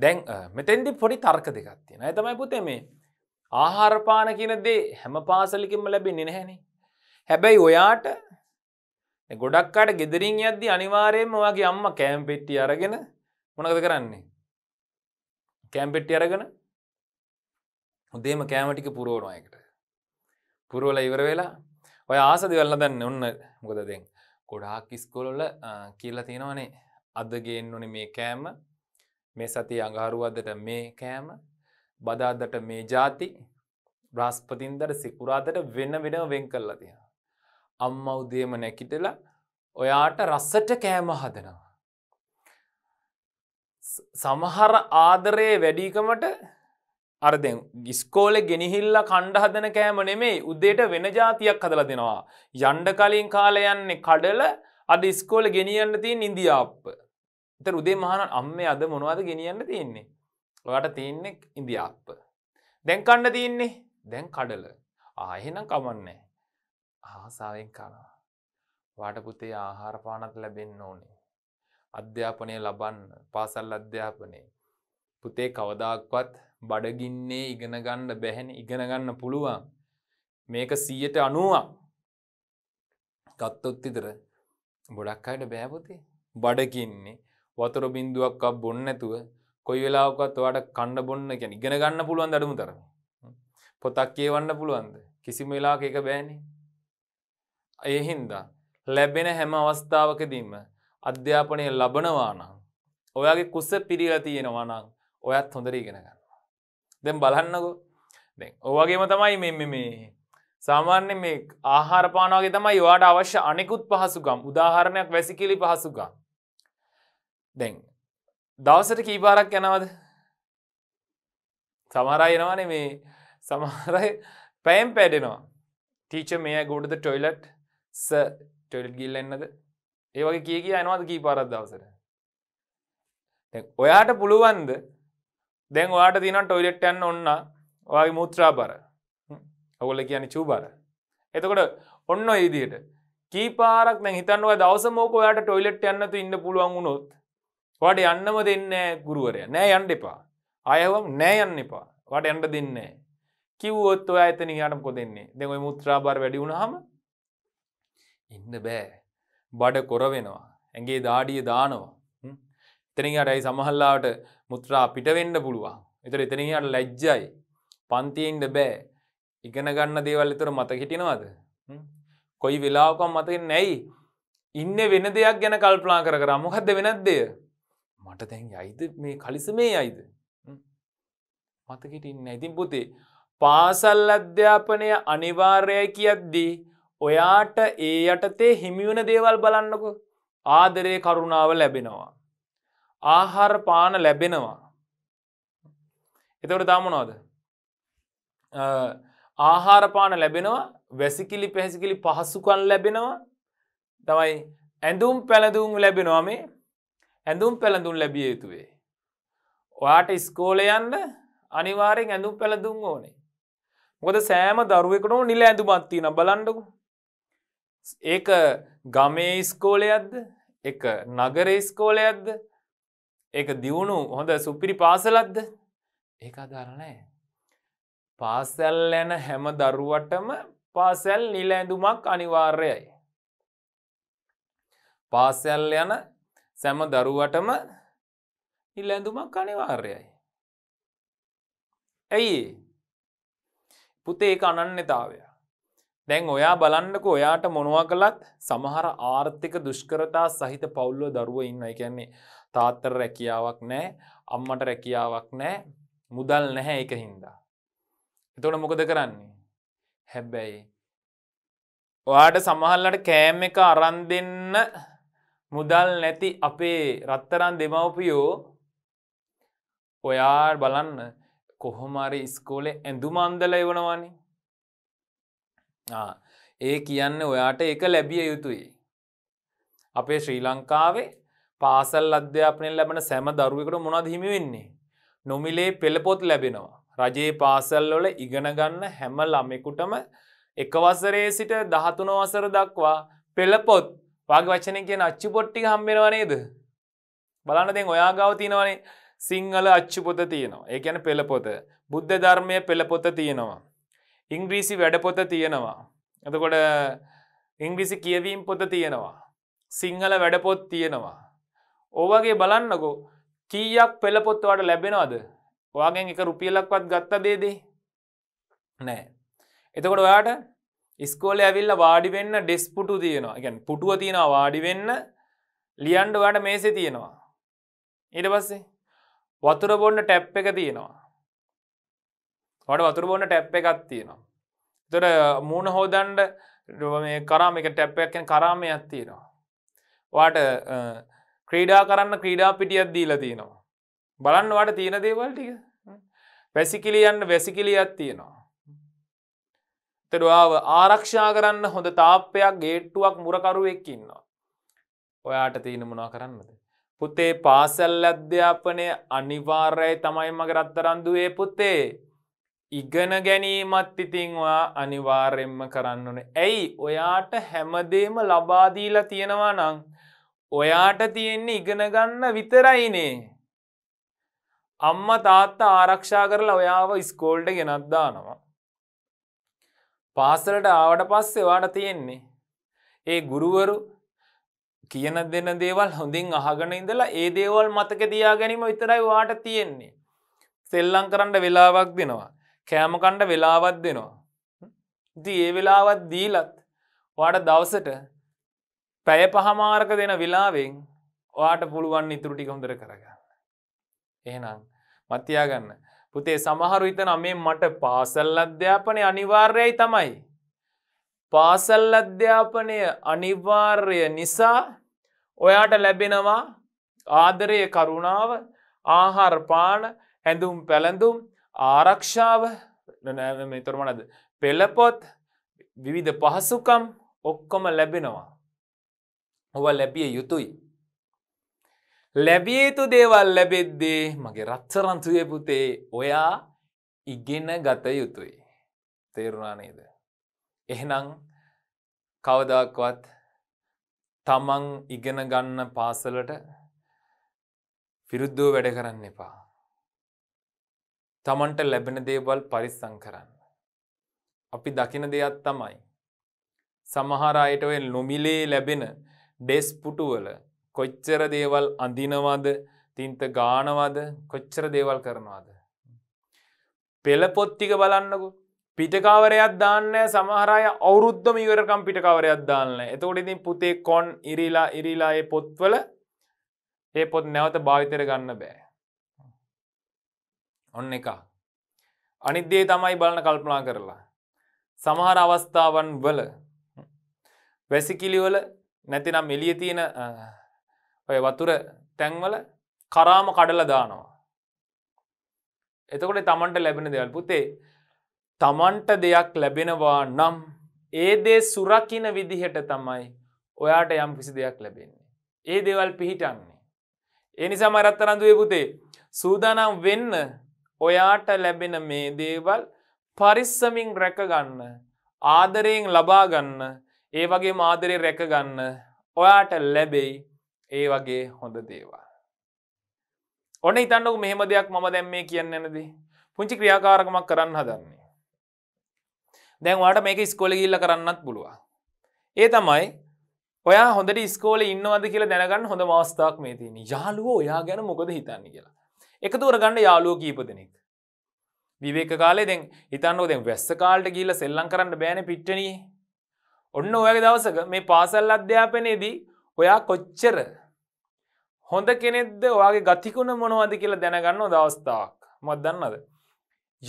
දැන් මෙතැන්දි පොඩි තර්ක දෙකක් තියෙන ඇතමයි පුතේ මේ ආහාරපාන කියනදේ හැම පාසලිකින්ම ලැබි නිනහැනේ හැබැයි ඔයාට ගොඩක්කාට ගෙදරින් ඇද්දි අනිවාරයෙන් වගේ අම්ම කෑම්පෙට්ටි අරගෙන මොනකද කරන්නේ. කෑම්පෙට්ටි අරගෙන හොදේම කෑමටික පුරුවනයකට. පුරුවල ඉවර වෙලා ඔය ආසදි වල්ල දන්න ඔන්න මොකදදෙන් ගොඩාක් ඉස්කොලොල කියලා තියෙනවනේ අදගෙන් ඕනේ මේ කෑම මේ සති අඟහරුවදට මේ කෑම බදාදට මේ ජාති බ්‍රාස්පතින්දට සිකුරාදට වෙන්න වෙනම වෙන් කල්ලා තියෙන අම්ම උදේම නැකිටලා ඔයාට රස්සට කෑම හදනවා. සමහර ආදරයේ වැඩිකමට අරද ගිස්කෝල ගෙනහිල්ල කණ්ඩ හදන කෑම නෙමේ උදේට වෙන ජාතියක් හදල දෙනවා. යන්ඩ කලින් කාල යන්නේ කඩල අද ස්කෝල ගෙනියන්න තින් ඉන්දියාප්ප. ත රුදේ මහන අම්ම අද මොනවද ගෙනියන්න තියන්නේ. ඔට තියන්නෙක් ඉන්දියාප්ප. දැන් කණ්ඩ තියන්නේ දැන් කඩල ආහෙනම් කමන්නේ. ආසාාවෙන් කනවා. වාට පුතේ ආහාරපානත් ලැබෙන්න ඕනේ. අධ්‍යාපනය ලබන්න පාසල් අධ්‍යාපනය. පුතේ කවදාක්වත් බඩගින්නේ ඉගෙනගන්න බැහැන ඉගෙනගන්න පුළුවන්. මේක සීයට අනුවක් ගත්තොත් විතර බොඩක් අයට බෑපොතේ බඩකින්නේ වතුර බින්දුවක් බොන්න නැතුව කොයි වෙලාවකත් වාට කණ්ඩ බොන්න ගැන ඉගෙන ගන්න පුළුවන් අඩමු තරම පොතක් කියවන්න පුළුවන්ද කිසිම වෙලාක එක බෑනේ එහින්දා ලැබෙන හැම අවස්ථාවකදීම අධ්‍යාපනය ලබනවානම් ඔයාගේ කුස්ස පිරිල තියෙනවානං ඔයත් හොඳරීගෙන ගන්නවා. දෙම් බලන්නකෝ ඔවගේම තමයි මෙ මේ සාමාන්‍ය මේ ආහාරපානාවගේ තමයි වාට අවශ්‍ය අනෙකුත් පහසුකම් උදාහරණයක් වැසිකිලි පහසුකම් දැන් දවසට කීපාරක් යනවද සමහරයි එනවාන මේ සමහරයි පැයම් පැඩෙනවා ටීච මේ ගෝඩද ටොයිලට් ස ටොයිලට් ගිල්ල එන්නද ඒ වගේ කිය කිය අනවාද කී පාරත් දවසට ඔයාට පුළුවන්ද දැන් වාට දින ටොයිලෙට් යන්න ඔන්න වගේ මුත්‍රා පර ඔගොල කියන චූබර එතකොට ඔන්න ඉදියට කීපාරක් නැ හිතන්නුව දවස මෝක ඔයාට ටොයිලෙට් යන්නතු ඉන්න පුළුවන් වුණොත් වාට යන්නම දෙන්න ගුරුවරය නෑ යන්න එපා අයවම් නෑ යන්න එපා වට යන්ට දෙන්නේ කිව්වොත් ඔය ඇතන යාටම කො දෙන්නේ දෙ මුත්‍රාබාර වැඩි වුණහම ඉන්න බෑ බඩ කොර වෙනවා ඇගේ දාඩිය දානවා එතනිහටයි සමහල්ලාට මුත්‍රා පිටවෙන්න පුළුවන් එතර එතනහට ලැජ්ජයි පන්තියෙන්ට බෑ ඉගෙන ගන්න දේවල් එතර මත හිටිනවාද කොයි වෙලාවකම් මතකින් නැයි ඉන්න වෙන දෙයක් ගැන කල්පනා කර කර මොහද වෙනත් දෙය මට තැන් අයිද මේ කලිසමේ අයිද මතකිට ඉන්න ඉතින් පුතේ පාසල් අධ්‍යාපනය අනිවාර්යයි කියද්දී ඔයාට ඒ යටතේ හිමිවන දේවල් බලන්නකු ආදරය කරුණාව ලැබෙනවා. ආහාර පාන ලැබෙනවා. එතවට තාමනවාද. ආහාරපාන ලැබෙනවා වැසිකිලි පැහැසිකිලි පහසුකන් ලැබෙනවා තමයි ඇඳුම් පැළඳුම් ලැබෙනවා මේ ඇඳුම් පැළඳුම් ලැබිය යුතුවේ. ඔයාට ස්කෝල යන්න අනිවාරෙන් ඇඳුම් පැළඳුම් ඕනේ. මොකද සෑම දරුවෙකටම නිල ඇඳුමත්තින බලන්නකු ඒක ගමේ ඉස්කෝලයක්ද එක නගර ඉස්කෝලයක්ද ඒක දියුණු හොඳ සුපිරි පාසලක්ද ඒක අදාරණෑ. පාසැල් යැන හැම දරුවටම පාසැල් නිල ඇඳුමක් අනිවාර්යයි. පාසැල් යන සැම දරුවටම නිල ඇඳුමක් අනිවාර්යයි. ඇයි පුතේ අනන්‍යතාවය දැන් ඔයා බලන්නක ඔයාට මොනවා කළත් සමහර ආර්ථික දුෂ්කරතා සහිත පවුල්ලෝ දරුව ඉන්න එකන්නේ තාත්තර රැකියාවක් නෑ අම්මට රැකියාවක් නෑ මුදල් නැහැ එක හින්දා. එතොට මොකද කරන්නේ. හැබැයි. ඔයාට සමහල්ලට කෑම් එක අරන් දෙන්න මුදල් නැති අපේ රත්තරන් දෙමවපියෝ ඔයා බලන්න කොහොමරි ස්කෝලේ ඇඳුමන්දල එවනවානේ ඒ කියන්න ඔයාට එක ලැබිය යුතුයි. අපේ ශ්‍රී ලංකාවේ පාසල් අධ්‍යාපනය ලැබෙන සැම දරුවකට මොනද හිමි වෙන්නේ. නොමිලේ පෙළපොත් ලැබෙනවා. රජයේ පාසල්ලොල ඉගෙනගන්න හැම ළමෙකුටම එකවසරේ සිට දහතුන වසර දක්වා පෙළපොත් වගේ වචනය කියෙන අච්චු පොට්ටි හම්බෙනවනේද. බලන්නතින් ඔයා ගව තියෙනවනේ සිංහල අච්චු පොත තියෙනවා. ඒ ඇන පෙළපොත. බුද්ධ ධර්මය පෙළපොත තියෙනවා. ඉංග්‍රීසි වැඩපොත තියෙනවා එතකොට ඉංග්‍රිසි කියවීම් පොත තියෙනවා සිංහල වැඩපොත් තියෙනවා ඕවගේ බලන්නකෝ කීයක් පෙළපොත්වට ලැබෙනවාද වාගෙන් එක රුපියලක්වත් ගත්ත දේදේ නෑ එතකොට ඔයාට ස්කෝල ඇවිල්ල වාඩිවෙන්න ඩෙස්පුටු තියෙනවා ගැන් පුටුව තියෙනවා වාඩිවෙන්න ලියන්ඩ වාට මේසේ තියෙනවා ඉට පස්සේ වතුර බොන්න ටැප් එක තියෙනවා මට වතුරබොන්න ටැප් එකත් තියෙනවා. තොර මූුණ හෝදන්ඩ මේ කරාම එක ටැප්පයක්ෙන් කරාමයක් තියෙනවා. වාට ක්‍රීඩා කරන්න ක්‍රීඩා පිටියත් දීලා තියෙනවා. බලන්න වට තියෙන දේවල් ටික වැසිකිලියන්න වැසිකිලියත් තියෙනවා. තෙරවාව ආරක්ෂා කරන්න හොඳ තාප්පයක් ගේට්ටුවක් මුරකරුවෙක් ඉන්නවා. ඔයාට තියෙන මුණා කරන්නද. පුතේ පාසල් අධ්‍යාපනය අනිවාර්යයි තමයි මගේ රත්තරන්දුවේ පුතේ ඉගෙන ගැනීමත් ඉතිංවා අනිවාර්යෙන්ම කරන්න ඕන. ඇයි ඔයාට හැමදේම ලබාදීලා තියෙනවා නං. ඔයාට තියෙන්නේ ඉගෙනගන්න විතරයිනේ. අම්ම තාත්ත ආරක්ෂා කරලා ඔයාව ස්කෝල්ට ගෙනත්දානවා. පාසලට ආවට පස්සේ වාට තියෙන්නේ. ඒ ගුරුවරු කියන දෙන දේවල් හොඳින් අහගෙන ඉඳලා ඒ දේවල් මතක දයා ගැනීම විතරයි වාට තියෙන්නේ. සෙල්ලං කරන්න වෙලාවක් දෙනවා. කෑමකණ්ඩ වෙලාවත් දෙනවා. ඉති ඒ වෙලාවත් දීලත් වාට දවසට පැය පහමාරක දෙන වෙලාවෙන් වාට පුළුවන් ඉතුරටි කොඳර කරගන්න. එහෙනම් මතියාගන්න පුතේ සමහරු හිතන මේ මට පාසල් අධ්‍යාපනය අනිවාර්යයි තමයි. පාසල් අධ්‍යාපනය අනිවාර්ය නිසා ඔයාට ලැබෙනවා ආදරය කරුණාව ආහාරපාන ඇඳුම් පැළඳුම් ආරක්ෂාව මෙතරමනද පෙළපොත් විවිධ පහසුකම් ඔක්කොම ලැබෙනවා. ඔව ලැබිය යුතුයි. ලැබියයුතු දේවල් ලැබෙද්දේ මගේ රත්සරන්තුය පුතේ ඔයා ඉගෙන ගත යුතුයි. තේරුණා නේද. එහෙනම් කවදක්වත් තමන් ඉගෙන ගන්න පාසලට පිරුද්ධෝ වැඩ කරන්න එපා. තමන්ට ලැබෙන දේවල් පරිස්සං කරන්න. අපි දකින දෙයක් තමයි. සමහර අයට ඔය නොමිලේ ලැබෙන ඩෙස් පුටුවල කොච්චර දේවල් අඳිනවද තින්ත ගානවද කොච්චර දේවල් කරනවාද. පෙළපොත්තික බලන්නකු පිටකවරයක් දාන්නෑ සමහරය අවුරුද්ධම ඉවරකම් පිටකවරයක් දාන්න එතකොට ඉතින් පුතේ කොන් ඉරිලා ඉරිලා ඒ පොත්වල ඒ පොත් නැවත භාවිතර ගන්න බෑ ඔන්න එක අනිද්දේ තමයි බලන කල්පනා කරලා සමහර අවස්ථාවන් වල වැසිකිලිවල නැතිනම් එලිය තියෙන ඔය වතුර තැන්වල කරාම කඩල දානවා එතකොට තමන්ට ලැබෙන දෙවල් පුතේ තමන්ට දෙයක් ලැබෙනවා නම් ඒ දේ සුරකින විදිහට තමයි ඔයාට යම් කිසි දෙයක් ලැබෙන්නේ. ඒ දේවල් පිහිටන්නේ. ඒ නිසා මරත්තරන්දුවේ පුතේ සූදානම් වෙන්න ඔයාට ලැබෙන මේ දේවල් පරිස්සමින් රැකගන්න ආදරයෙන් ලබාගන්න ඒ වගේ මාදරය රැකගන්න ඔයාට ලැබෙයි ඒ වගේ හොඳ දේවා. ඔන්න ඉතන්නක මෙහම දෙයක් මම දැම් මේ කියන්න නැනද පුංචි ක්‍රියාකාරකමක් කරන්න හදන්නේ. දැන්වාට මේක ස්කොලගිල්ල කරන්නත් පුළුවන්. ඒ තමයි ඔයා හොඳට ස්කෝල ඉන්නවද කියලා දැනගන්න හොඳ මවස්ථාවක් මේ තියන යාලුවෝ ඔයා ගැන මොකද හිතන්න කියලා එකතු කරගන්න යාලුව කීප දෙනෙක්. විවේක කාලේ දැන් හිතන්න දැන් වැස්ස කාලට ගිල්ල සෙල්ලම් කරන්න බෑන පිට්ටනී ඔන්න ඔයගේ දවසක මේ පාසල් අධ්‍යාපනයේදී ඔයා කොච්චර හොඳ කෙනෙක්ද ඔයාගේ ගතිකුණ මොනවද කියලා දැනගන්න දවස්ථාවක් මත් දන්නද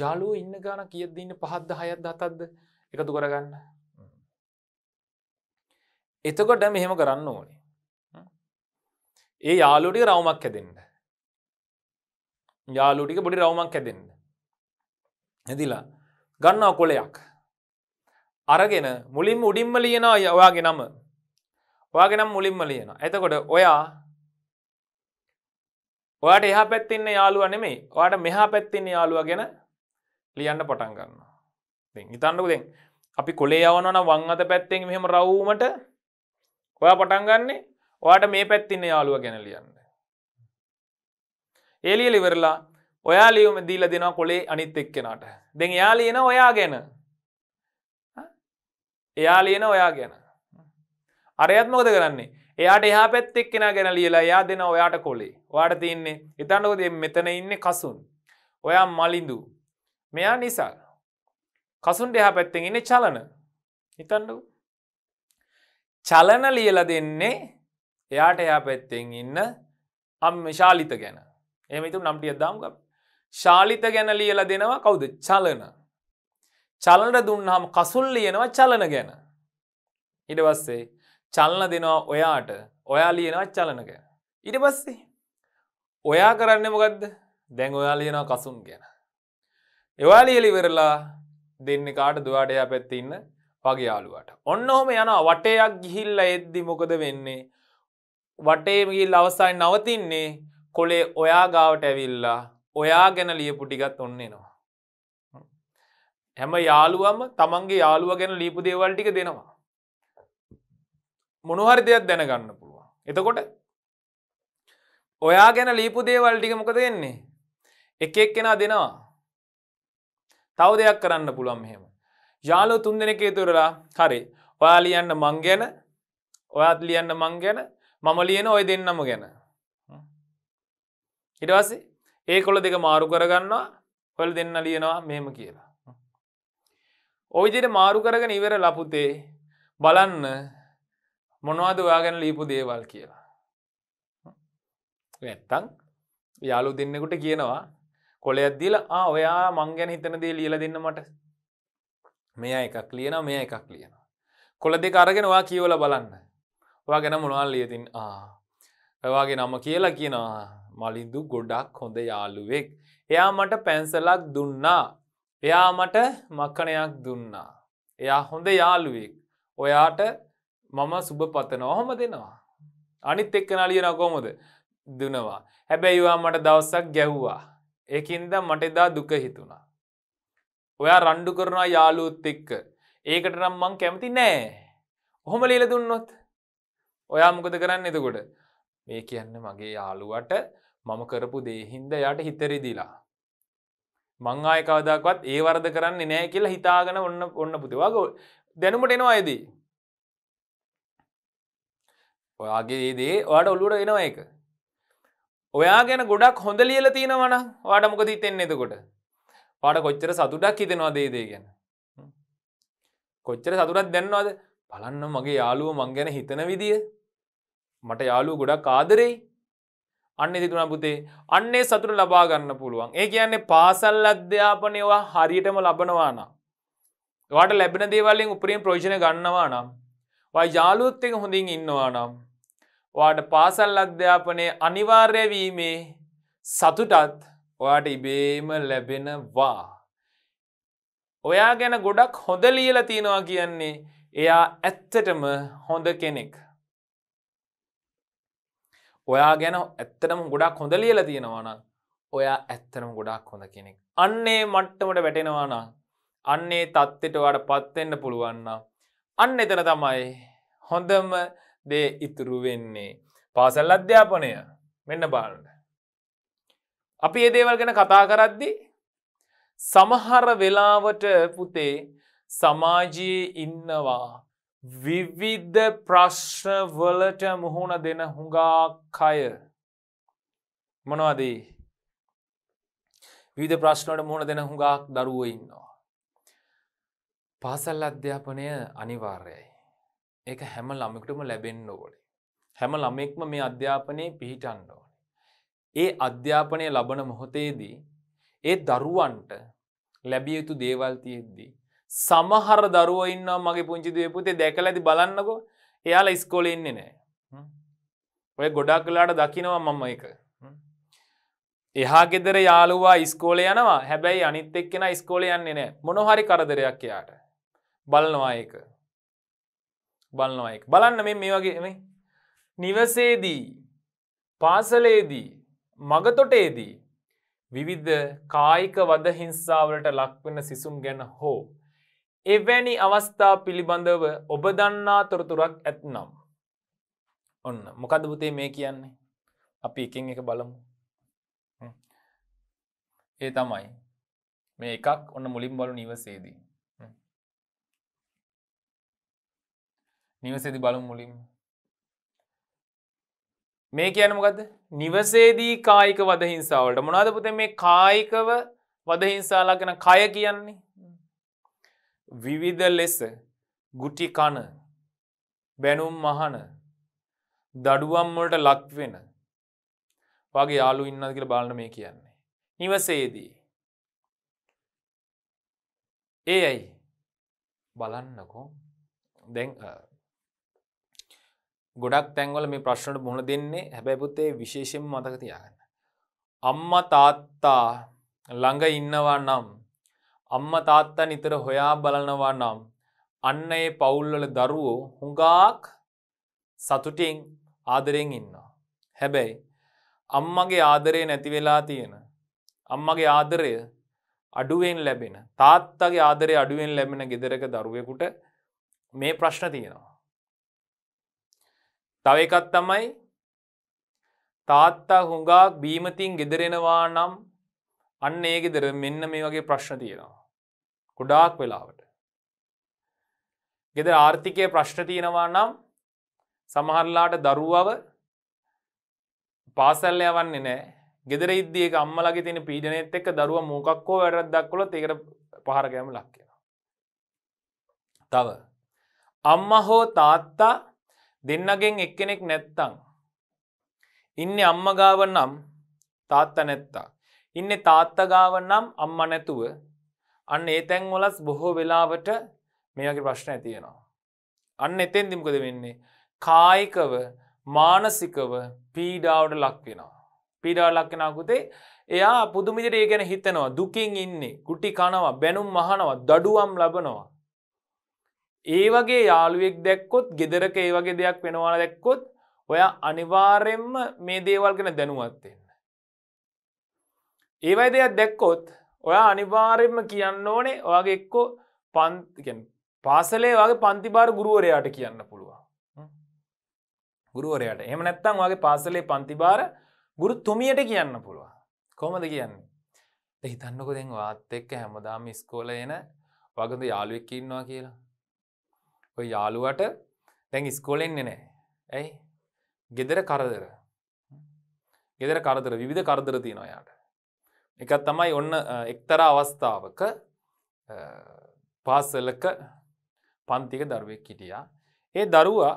යාලුව ඉන්න ගාන කියද ඉන්න පහද්ද හයත් දතත්ද එකතු කරගන්න එතකොට මෙහෙම කරන්න ඕනේ ඒ යාලුටි රවමක් හැදෙන්ට යාලුටික පොඩි රවමක් ඇදෙන්න්න. ඇදිලා ගන්නා කොලයක් අරගෙන මුලින් උඩින්ම ලියන ඔයාගේ නම ඔයාගෙනම් මුලින්ම ලියන එතකොට ඔයා ඔයාට එහා පැත්තින්න යාලුව නෙමේ ඔයාට මෙහා පැත්තින්න යාලුව ගැන ලියන්න පටන් ගන්න ඉතන්නකුදෙන් අපි කොලේ යවනන වං අත පැත්තෙන් මෙහෙම රවූමට ඔයා පටන්ගන්නේ ඔයාට මේ පැත්තින්න යාලුව ගැන ලියන්න ඒලිය ලිවරලා ඔයා ලියුම දීල දෙනවා කොලේ අනිත් එක්කෙනට දෙ යා ලියන ඔයා ගැන එයා ලියන ඔයා ගැන අරයත්මකද කරන්නේ එයාට එහා පැත්තෙක් කෙන ගැන ලියලා යා දෙන ඔයාට කොලේ වාට තියන්නේ ඉතන්නකොද මෙතන ඉන්න කසුන් ඔයා මලින්දු මෙයා නිසා කසුන් දෙහා පැත්තෙන් ඉන්න චලන හිතන්නු චලන ලියල දෙන්නේ එයාට එයා පැත්තෙන් ඉන්න අම් ශාලිත ගැන එහමතු නම්ටිය දාම්ග ශාලිත ගැන ලියල දෙනවා කවුද චලන චලනට දුන්නහම කසුල් ලියනවා චලන ගැන ඉට පස්සේ චලන දෙනවා ඔයාට ඔයා ලියනවා චලන ගැන ඉට පස්සේ ඔයා කරන්න මොකක්ද දැන් ඔයා ලියනවා කසුන් ගැන එවා ලියලි වෙරලා දෙන්න කාට දවාට එයා පැත්තිඉන්න පගේයාලුවට ඔන්න හොම යන වටයක් ගිහිල්ල එද්දි මොකද වෙන්නේ වටේමගිල් අවසායි නවතින්නේ කොලේ ඔයා ගාවට ඇවිල්ලා ඔයා ගැන ලියපු ටිකත් ඔන්නේනවා. හැම යාළුවම තමන්ගේ යාළුව ගැන ලීපු දේවල් ටික දෙනවා. මොනුහරි දෙයක් දැනගන්න පුළුවන්. එතකොට ඔයා ගැන ලීපු දේවල් ටික මොකද දෙන්නේ එක එක් කෙනා දෙනවා. තව දෙයක් කරන්න පුළුවන් මෙහෙම. යාලෝ තුන් දෙනෙක තුරලා හරි ඔයා ලියන්න මං ගැන ඔයාත් ලියන්න මං ගැන මම ලියන ඔය දෙන්නම ගැන ඉටවස්සේ ඒ කොළ දෙක මාරු කරගන්නවා හොල් දෙන්න ලියනවා මෙහෙම කියලා. ඔවිදිට මාරු කරගෙන ඉවර ලපුතේ බලන්න මොනවාද ඔයාගැන ලීපු දේවල් කියලා. නැත්තං යාලු දෙන්නෙකුට කියනවා කොළ ඇදදිල ඔයා මංගැන හිතන දේ ලියල දෙන්න මට මෙය එකක් ලියන මේ එකක් ලියන. කොළ දෙක අරගෙනවා කියවල බලන්න. ඔයා ගැන මොනවාල් ලියතින් ආ ඔවාගේ නම කියලා කියනවා මලින්දු ගොඩක් හොඳ යාළුවෙක්. එයා මට පැන්සලක් දුන්නා. එයා මට මක්කනයක් දුන්නා. එයා හොඳ යාළුවෙක්. ඔයාට මම සුභ පතනවා හොම දෙනවා. අනිත් එක්ක නලියන කොමද දුනවා. හැබැයිවා මට දවස්සක් ගැව්වා. ඒකින්ද මට එදා දුක හිතුණා. ඔයා රණ්ඩු කරනා යාලුත් එක්ක. ඒකට නම් මං කැමති නෑ. ඔහොම ලීල දුන්නොත්. ඔයා මොකද කරන්න එතකොට මේ කියන්න මගේ යාළුවට මම කරපු දේහින්ද යට හිතරිදිලා. මං ආය කවදක්වත් ඒ වර්ද කරන්න නෑ කියලා හිතාගෙන ඔන්න ඔන්න පුතිවාග දැනුමට එනවා අයදී. ඔයාගේ ඒදේ ඔයාට ඔල්ලුට එනවා එක. ඔයා ගැන ගොඩක් හොඳ ලියල තියෙනවන වාට මොකද හිතෙන්නේ එතකොට. පාට කොච්චර සතුටක් හිතෙනවා දේදේ ගැන. කොච්චර සතුරත් දැන්නවාද පලන්න මගේ යාළුව මං ගැන හිතන විදිිය මට යාලු ගොඩක් ආදරෙයි අන්න ඉතිතුනා පුතේ අන්නේ සතුට ලබා ගන්න පුළුවන් ඒ කියන්නේ පාසල් අධ්‍යාපනයවා හරියටම ලබනවා නම් වාට ලැබෙන දේවල්ලින් උපරිම ප්‍රෝජන ගන්නවා නම් වයි යාලුත් එක හොඳින් ඉන්නවා නම් වාට පාසල් අධ්‍යාපනය අනිවාර්ය වීමේ සතුටත් ඔයාට ඉබේම ලැබෙනවා ඔයා ගැන ගොඩක් හොඳ ලියල තියෙනවා කියන්නේ එයා ඇත්තටම හොඳ කෙනෙක් ඔයා ගැන ඇත්තටම ගොඩක් හොඳ ලියල තියෙනවාන ඔයා ඇත්තනම ගොඩක් හොඳ කෙනෙක්. අන්නේ මට්ටමට වැටෙනවාන අන්නේ තත්ත්ෙටවාට පත්වෙන්න පුළුවන්න. අන්න එතන තමයි හොඳම දේ ඉතුරු වෙන්නේ. පාසල් අධ්‍යාපනය මෙන්න බාලට. අපි ඒදේවල් ගැන කතා කරද්දි සමහර වෙලාවට පුතේ සමාජයේ ඉන්නවා විවිධ ප්‍රශ්නවලට මුහුණ දෙන හුඟාක් අය මොනවදී විධ ප්‍රශ්නට මුහුණ දෙන හුඟක් දරුව ඉන්නවා. පාසල් අධ්‍යාපනය අනිවාර්යයි. ඒක හැම ළමෙකුටම ලැබෙන්න්න ඕනේ. හැම ළමෙක්ම මේ අධ්‍යාපනය පිහිටන්න ඕනේ. ඒ අධ්‍යාපනය ලබන මොහොතේදී ඒ දරුවන්ට ලැබිය යුතු දේවල් තියෙද්දී සමහර දරුව ඉන්නම් මගේ පුංචිදුවේ පුතේ දැකලඇති බලන්නකෝ එයාලා ඉස්කොල ඉන්නේ නෑ ඔය ගොඩක් කලාට දකිනවා මම එක එහා ගෙදර යාළුවා ඉස්කෝල යනවා හැබැයි අනිත් එක්කෙන ස්කෝල යන්නේ නෑ මොනොහරි කරදරයක් යාට බලනවා එක බලනවා එක බලන්න මෙ මේ වගේ නිවසේදී පාසලේදී මගතොටේදී විවිධ කායික වද හිංසාවලට ලක්වෙන සිසුම් ගැන හෝ එවැනි අවස්ථා පිළිබඳව ඔබ දන්නා තොරතුරක් ඇත්නම්. ඔන්න මොකද පුතේ මේ කියන්නේ. අපි එකින් එක බලමු. ඒ තමයි. මේ එකක් ඔන්න මුලින් බලු නිවසේදී. නිවසේදි බලු මුලින්. මේ කියන මොකද නිවසේදී කායික වදහිංසාවලට මොනාද පුතේ මේ කායිකව වදහිංසාලා ගැන කය කියන්නේ විවිධ ලෙස ගුටි කන බැනුම් මහන දඩුවම්වලට ලක්වෙන වගේ යාලු ඉන්නද කියල බලන මේ කියන්නේ. නිවසේදී. ඒ ඇයි බලන්නකෝ දැන් ගොඩක් තැන්වල මේ ප්‍රශ්නට මුණ දෙන්නේ හැබැපුත්තේ විශේෂෙන් මතක තියාගන්න. අම්ම තාත්තා ළඟ ඉන්නවා නම් අම්ම තාත්තා නිතර හොයා බලනවා නම් අන්න ඒ පවුල්වල දරුවෝ හුඟාක් සතුටින් ආදරයෙන් ඉන්නවා. හැබැයි අම්මගේ ආදරය නැති වෙලා තියෙන. අම්මගේ ආදරය අඩුවෙන් ලැබෙන තාත්තගේ ආදරය අඩුවෙන් ලැබෙන ගෙදරක දරුවෙකුට මේ ප්‍රශ්න තියෙනවා. තව එකත් තමයි තාත්තා හුඟක් බීමතින් ගෙදරෙනවා නම් අන්න ඒ ගෙදර මෙන්න මේ වගේ ප්‍රශ්න තියෙනවා. ගොඩාක් වෙලාවට. ගෙදර ආර්ථිකය ප්‍රශ්න තියෙනවා නම් සමහරලාට දරුවව පාසල්ල යවන්නේ නෑ ගෙදර ඉද්දියක අම්මලගේ තින පීඩනෙත් එක්ක දරුව මූකක්කෝ වැරත් දක්කොල ඒකට පහරගෑම ලක්කෙන. තව. අම්ම හෝ තාත්තා දෙන්නගෙන් එක්කෙනෙක් නැත්තං. ඉන්න අම්මගාව නම් තාත්ත නැත්තා. ඉන්න තාත්තගාව නම් අම්ම නැතුව අන්න ඒ තැන් වලස් බොහෝ වෙලාවට මේ වගේ ප්‍රශ්න ඇතියෙනවා. අන්න එතෙන් දිමකද වෙන්නේ. කායිකව මානසිකව පීඩාවට ලක්වෙනවා. පීඩාව ලක්වෙනකුතේ එයා පුදුමිදිට ඒ ගැන හිතනවා දුකින් ඉන්නේ කුටි කනවා බැනුම් මහනවා දඩුවම් ලබනවා. ඒ වගේ යාළුවෙක් දැක්කොත් ගෙදරක ඒ වගේ දෙයක් වෙනවාන දැක්කොත් ඔයා අනිවාරෙන්ම මේ දේවල් ගැන දැනුවත්වෙන්න. ඒවයි දෙයක් දැක්කොත් ඔයා අනිවාරයෙන්ම කියන්න ඕනේ ඔයාගේ එක්කෝ පන්තිකෙන් පාසලේ වගේ පන්තිබාර ගුරුවරයාට කියන්න පුළුවන් ගුරුවරයට එම නැත්තං වගේ පාසලේ පන්තිබාර ගුරු තුමියට කියන්න පුළුවන් කොමද කියන්නේ හිතන්නකො දෙෙන් වාත් එක්ක හැමදාම ස්කෝල එන වගද යාළුවෙක්ක ඉන්නවා කියලා ඔය යාළුවට දැන් ස්කෝලෙන්න්නේ නෑ ඇයි ගෙදර කරදර ගෙදර කරදර විධ කරදර තියෙනවා යාට එක තමයි ඔන්න එක්තර අවස්ථාවක පාසලක පන්තික දරුවෙක් හිටියා. ඒ දරුවා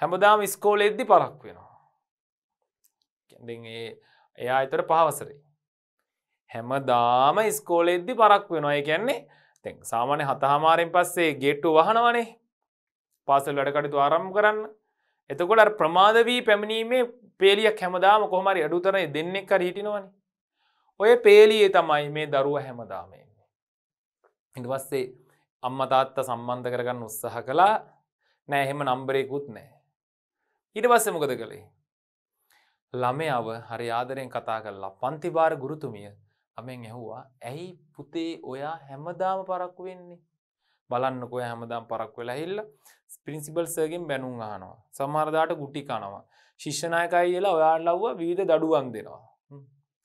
හැමදාම ස්කෝලෙද්දි පරක් වෙනවා. එයා අතර පහවසරේ. හැමදාම ස්කෝලෙද්දි පරක් වෙනවා ඒ කියන්නේ තැන් සාමාන්‍ය හතහාමාරෙන් පස්සේ ගේට්ටු වහනවනේ පාසල් වැඩකටතු ආරම් කරන්න. එතකොට ප්‍රමාදවී පැමිණීමේ පේලියක් හැමදාම කොහමරි අඩුතරයි දෙන්නෙක් කර හිටිනවනේ ඔය පේලියේ තමයි මේ දරුව හැමදාමයන්නේ. ඉඩවස්සේ අම්ම තාත්ත සම්බන්ධ කරගන්න උත්සාහ කලා නෑ එහෙම නම්බරයකුත් නෑ. ඉට පස්ස මොකද කළේ. ළමයාව හරි ආදරයෙන් කතා කරලා පන්තිබාර ගුරුතුමිය අමෙන් ඇහුවා ඇයි පුතේ ඔයා හැමදාම පරක්කු වෙන්නේ බලන්නක හැමදාම් පරක් වෙලා හිල්ල පින්සිබල් සර්ගෙන් බැනුම් අහනවා සමහරදාට ගුටි කනවා ශිෂ්‍යනායකයි කියලා ඔයාල් ලව්ව විවිධ දඩුවන් දෙනවා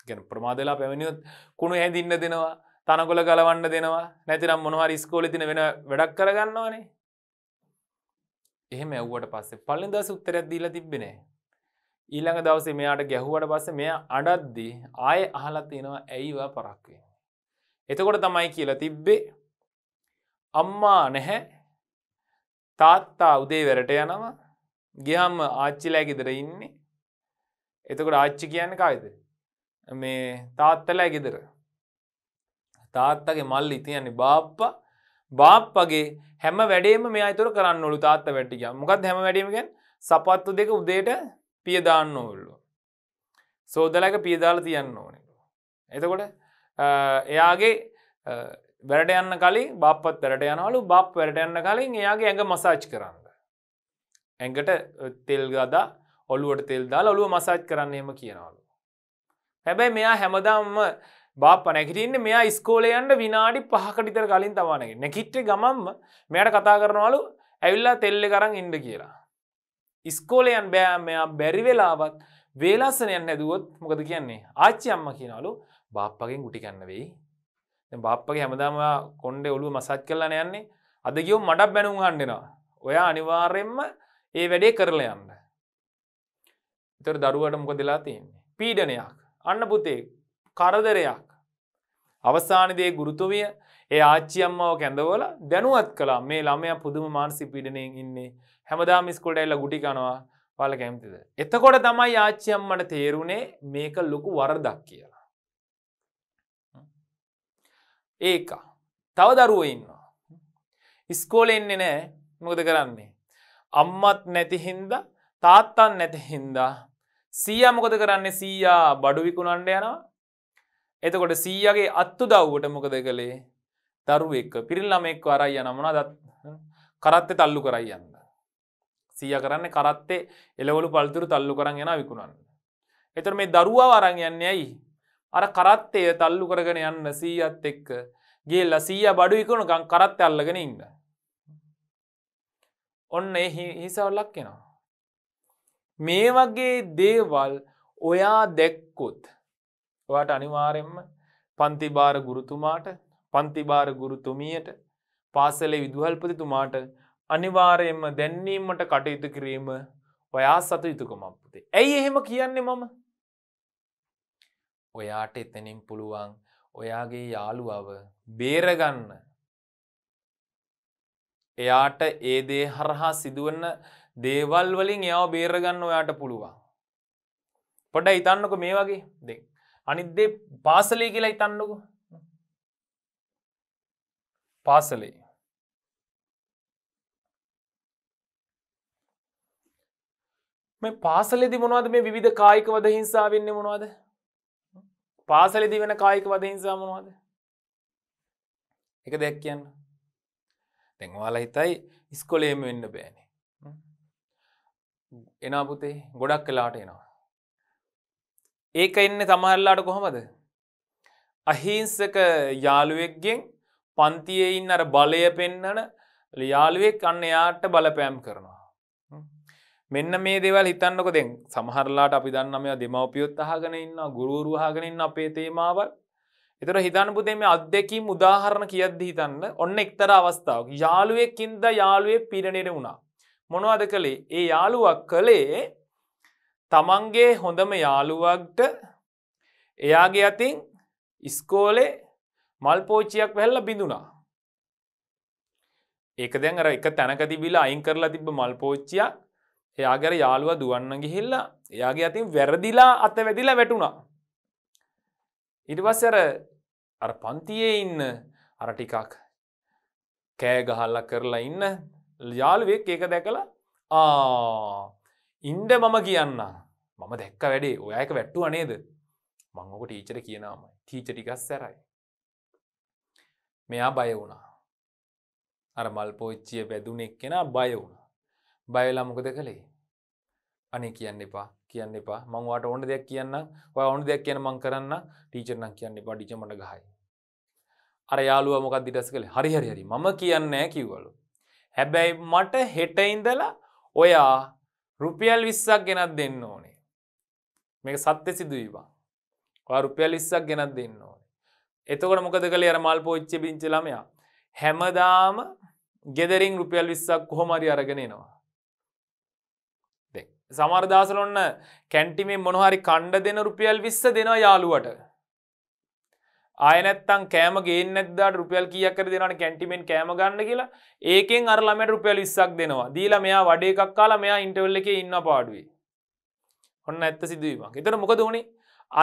ගැන ප්‍රමාදලා පැමිණියොත් කුණු හැඳන්න දෙනවා තනකොල ගලවන්න දෙනවා නැතිනම් මොනහර ස්කෝල තින වෙන වැඩක් කරගන්නවානේ එහෙම ඇව්වට පස්සේ පල්ලි දස උත්තරයක් දීලා තිබෙනේ ඊළඟ දවසේ මෙයාට ගැහුවට පස්සේ මෙයා අඩද්දී ආය අහලා තියෙනවා ඇයිවා පරක් වෙන්නේ එතකොට තමයි කියලා තිබ්බේ අම්මා නැහැ තාත්තා උදේ වැරට යනවා ගියම්ම ආච්චිලා ගෙදර ඉන්නේ එතකොට ආච්චි කියන්න කායිද මේ තාත්තලා ගෙදර තාත්තගේ මල්ලි තියන්නේ බාප්පා බාප්පගේ හැම වැඩේම මේ අතුර කරන්න ඔලු තාත්ත වැටික මොකත් හැම වැඩීමගෙන් සපත්තු දෙක උදේට පියදාන්න ඔල්ලු. සෝදලක පියදාල තියන්න ඕන. එතකොට එයාගේ වැරට යන්න කලින් බාපත් වැරට යනවලු බප් වැරට යන්න කලින් එයාගේ ඇඟ මසාච් කරන්න. ඇඟට තෙල් ගදා ඔලුවට තෙල් දාල ඔලුව මසාච් කරන්නේම කියනවලු. හැබැයි මෙයා හැමදාම්ම බාප නැකිටන්න මෙයා ස්කෝලයන්ට විනාඩි පහකටිතර කලින් තවානක නැකිට්ට ගමම්ම මෙයට කතා කරනවලු ඇවිල්ලා තෙල්ලෙ කරන්න ඉන්ඩ කියලා. ඉස්කෝලයන් බෑම් මෙයා බැරිවෙලාවත් වේලාසනයන් නැදුවොත් මොකද කියන්නේ ආච්චි අම්ම කියනලු බාප්පගෙන් ගුටි කන්න වෙයි. බාප්පගේ හැමදාම කොන්ඩ ඔලු මසත් කරලන යන්නේ අද ගියෝ මටක් බැනුම් හන්ඩෙනවා. ඔයා අනිවාර්යෙන්ම ඒ වැඩේ කරල යන්න. තර දරුවට මොක දෙලා තියන්නේ පීඩනයක් අන්න පුතේ කරදරයක්. අවසානදේ ගුරුතුවිය ඒ ආච්චියම්මාව කැඳවල දැනුවත් කලා මේ ළමය පුදුම මානසි පිඩනයෙන් ඉන්නේ හැමදා මිස්කොල්ට එල්ල ගුටි කනවා පල කැමතිද. එතකොට තමයි ආච්චියම්මට තේරුණේ මේක ලොකු වරදක් කියලා. ඒක තව දරුව ඉන්නවා. ඉස්කෝල එන්නේ නෑ මොකද කරන්නේ. අම්මත් නැතිහින්ද තාත්තන් නැතිහින්දා සීයා මොකද කරන්න සීයා බඩු විකුණන්ඩ යනවා එතකොට සීයාගේ අත්තු දව්වට මොකද කළේ දරුවෙක් පිරිල්ලමෙක් අරයි යනමන දත් කරත්තේ තල්ලු කරයි යන්න සීය කරන්න කරත්තේ එලවලු පල්තුරු තල්ලු කරන්න යන විකුණන්න එතර මේ දරුවා වරං යන්න ඇයි අර කරත්තය තල්ලු කරගෙන යන්න සීයත් එක්ක ගේල්ල සීය බඩු විකුණුකං කරත්ත අල්ලගෙන ඉන්න ඔන්න එහි හිසවල්ලක් කෙනවා මේ වගේ දේවල් ඔයා දැක්කොත් ඔයාට අනිවාරෙන්ම පන්තිබාර ගුරුතුමාට පන්තිබාර ගුරුතුමියට පාසලේ විදුහල්පතිතුමාට අනිවාරයෙන්ම දැන්නීමට කටයුතු කිරීම ඔයා සතු යුතුකමක්පුතේ. ඇයි එහෙම කියන්නේ මම ඔයාට එතනින් පුළුවන් ඔයාගේ යාළුවව බේරගන්න එයාට ඒ දේ හරහා සිදුවන්න දේවල් වලින් එයාව බේරගන්න ඔයාට පුළුවන් පොඩ හිතන්නක මේ වගේ දෙ අනිත්දේ පාසලේ කියලා හිතන්නකු පාසලේ මේ පාසලෙදි මොනවද මේ විධ කායික වද හිංසා වෙන්න මොනවද පාසලෙදි වෙන කායික වද හිංසා මොනවද එක දෙයක් කියන්න තැන්වාලා හිතයි ඉස්කොලේම වෙන්න බෑන එනා පුතේ ගොඩක් කලාට එනවා. ඒක එන්න තමහල්ලාට කොහොමද. අහිංසක යාළුවෙක්ගෙන් පන්තියඉන්න අර බලය පෙන්නන යාළුවෙක් අන්න යාට බලපෑම් කරනවා. මෙන්න මේ දෙවල් හිතන්නක දෙෙන් සමහරලාට අපි දන්නම දෙමවපියොත් අහගෙන ඉන්න ගුරුරුහගෙන ඉන්න අපේ තේමාවල් එතර හිතන පුදේ මේ අත්දැකීම් උදාහරණ කියද්දි හිතන්න ඔන්න එක්තර අවස්ථාව යාළුවෙක්කින්ද යාළුවේ පිරණයට වුණා මොනවද කළේ ඒ යාළුවක් කළේ තමන්ගේ හොඳම යාළුවක්ට එයාගේ අතින් ඉස්කෝලේ මල් පෝච්චියක් වැැල්ල බිඳුණා ඒක දැන් අර එක තැනකති බිලා අයින් කරලා තිබ මල් පෝච්චියක් එයාගර යාළුව දුවන්න ගිහිල්ලා එයාගේ අතින් වැරදිලා අත වැදිලා වැටුණා ඉරිවස්සර අර පන්තියේ ඉන්න අර ටිකක් කෑ ගහල්ල කරලා ඉන්න යාළුවෙක් ඒක දැකලා ආ ඉන්ඩ මම කියන්න මම දැක්ක වැඩේ ඔයක වැට්ටුව නේද මංගක ටීචර කියනම ටීචටිකස් සැරයි මෙයා බය වුණා අර මල් පෝච්චිය බැදුනෙක් කෙන බය වුණ බයලා මොකද කළේ අනේ කියන්න එපා කියන්න එපා මංවාට ඕන දෙයක් කියන්න ඔය ඕන දෙයක් කියන මං කරන්න ටීචරනම් කියන්න එපා ටිචමට ගහයි අර යාලුව මොකක් දිටස් කළ හරි හරි හරි මම කියන්න කිව්වලු හැබැයි මට හෙට ඉඳලා ඔයා රුපියල් විස්සක් ගෙනත් දෙන්න ඕනේ. මේක සත්‍ය සිදුවීවා. ඔයා රුපියල් විස්සක් ගෙනත් දෙන්න ඕනේ. එතකොට මොකද කළේ අර මල් පොච්චි පිංචි ළමයා හැමදාම ගෙදරින් රුපියල් විස්සක් කොහොම හරි අරගෙන එනවා. සමර්දාසල ඔන්න කැන්ටිමේ මොනහරි කණ්ඩ දෙන රුපියල් විස්ස දෙනවා යාළුවට ආයනැත්තං කෑම ගේනෙක්දාට රුපියල් කියකර දෙනට කැටිමෙන් කෑම ගන්න කියලා ඒකෙන් අරලමට රුපියල් ඉස්සක් දෙනවා දීලා මෙයා වඩේ එකක් කාලා මෙයා ඉන්ටවල්ල එක ඉන්න පාඩුවේ ඔන්න ඇත්ත සිදුවීමක් එතර මොකද ඕනේ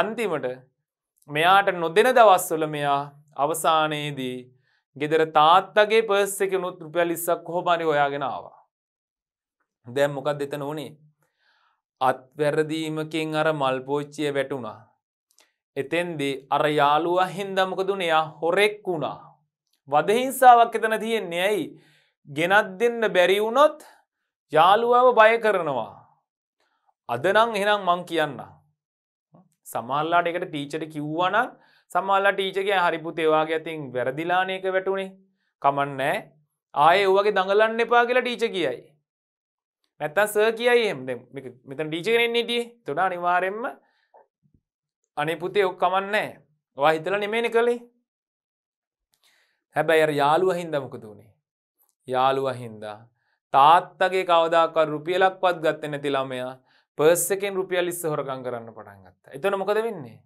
අන්තිමට මෙයාට නොදෙන දවස්වල මෙයා අවසානයේදී ගෙදර තාත්තගේ පර්ස් එක නොත් රුපියල් ඉස්සක් හොමරි ඔයාගෙන ආවා දැම් මොකක් දෙතන ඕනේ අත්වැරදීමකින් අර මල්පෝච්චිය වැටුණා එතෙන්දී අර යාළුවා හින්දමකදුන එයා හොරෙක් වුණා. වදහිංසාවක් එතන තියෙන් ඇයි ගෙනත් දෙන්න බැරිවුනොත් යාළුවම බය කරනවා. අදනං එහෙනම් මං කියන්න. සමල්ලාට එකට ටීචට කිව්වනං සමල්ලා ටීචගේ හරිපුතේවාගේ ඇතින් වැරදිලානයක වැටුණේ කමන්නෑ ආය වගේ දඟලන්න එපා කියලා ටීච කියයි. නැත්තන් සර් කියයි එම මෙතන ටීචගෙනෙන් නිටිය තුොඩා අනිවාරෙන්ම අනිපුතේ ඔක් කමන්නෑ වා හිතල නෙමේනි කළේ හැබැයි යාළුව හින්දමකද වුණේ යාළුව හින්දා තාත්තගේ කවදාකර රුපියලක්වත් ගත්ත නැති ළමයා පර්ස් එකෙන් රුපියල් ඉස්ස හොරකම් කරන්න පටන් ගත්තා. එතන මොකද වෙන්නේ?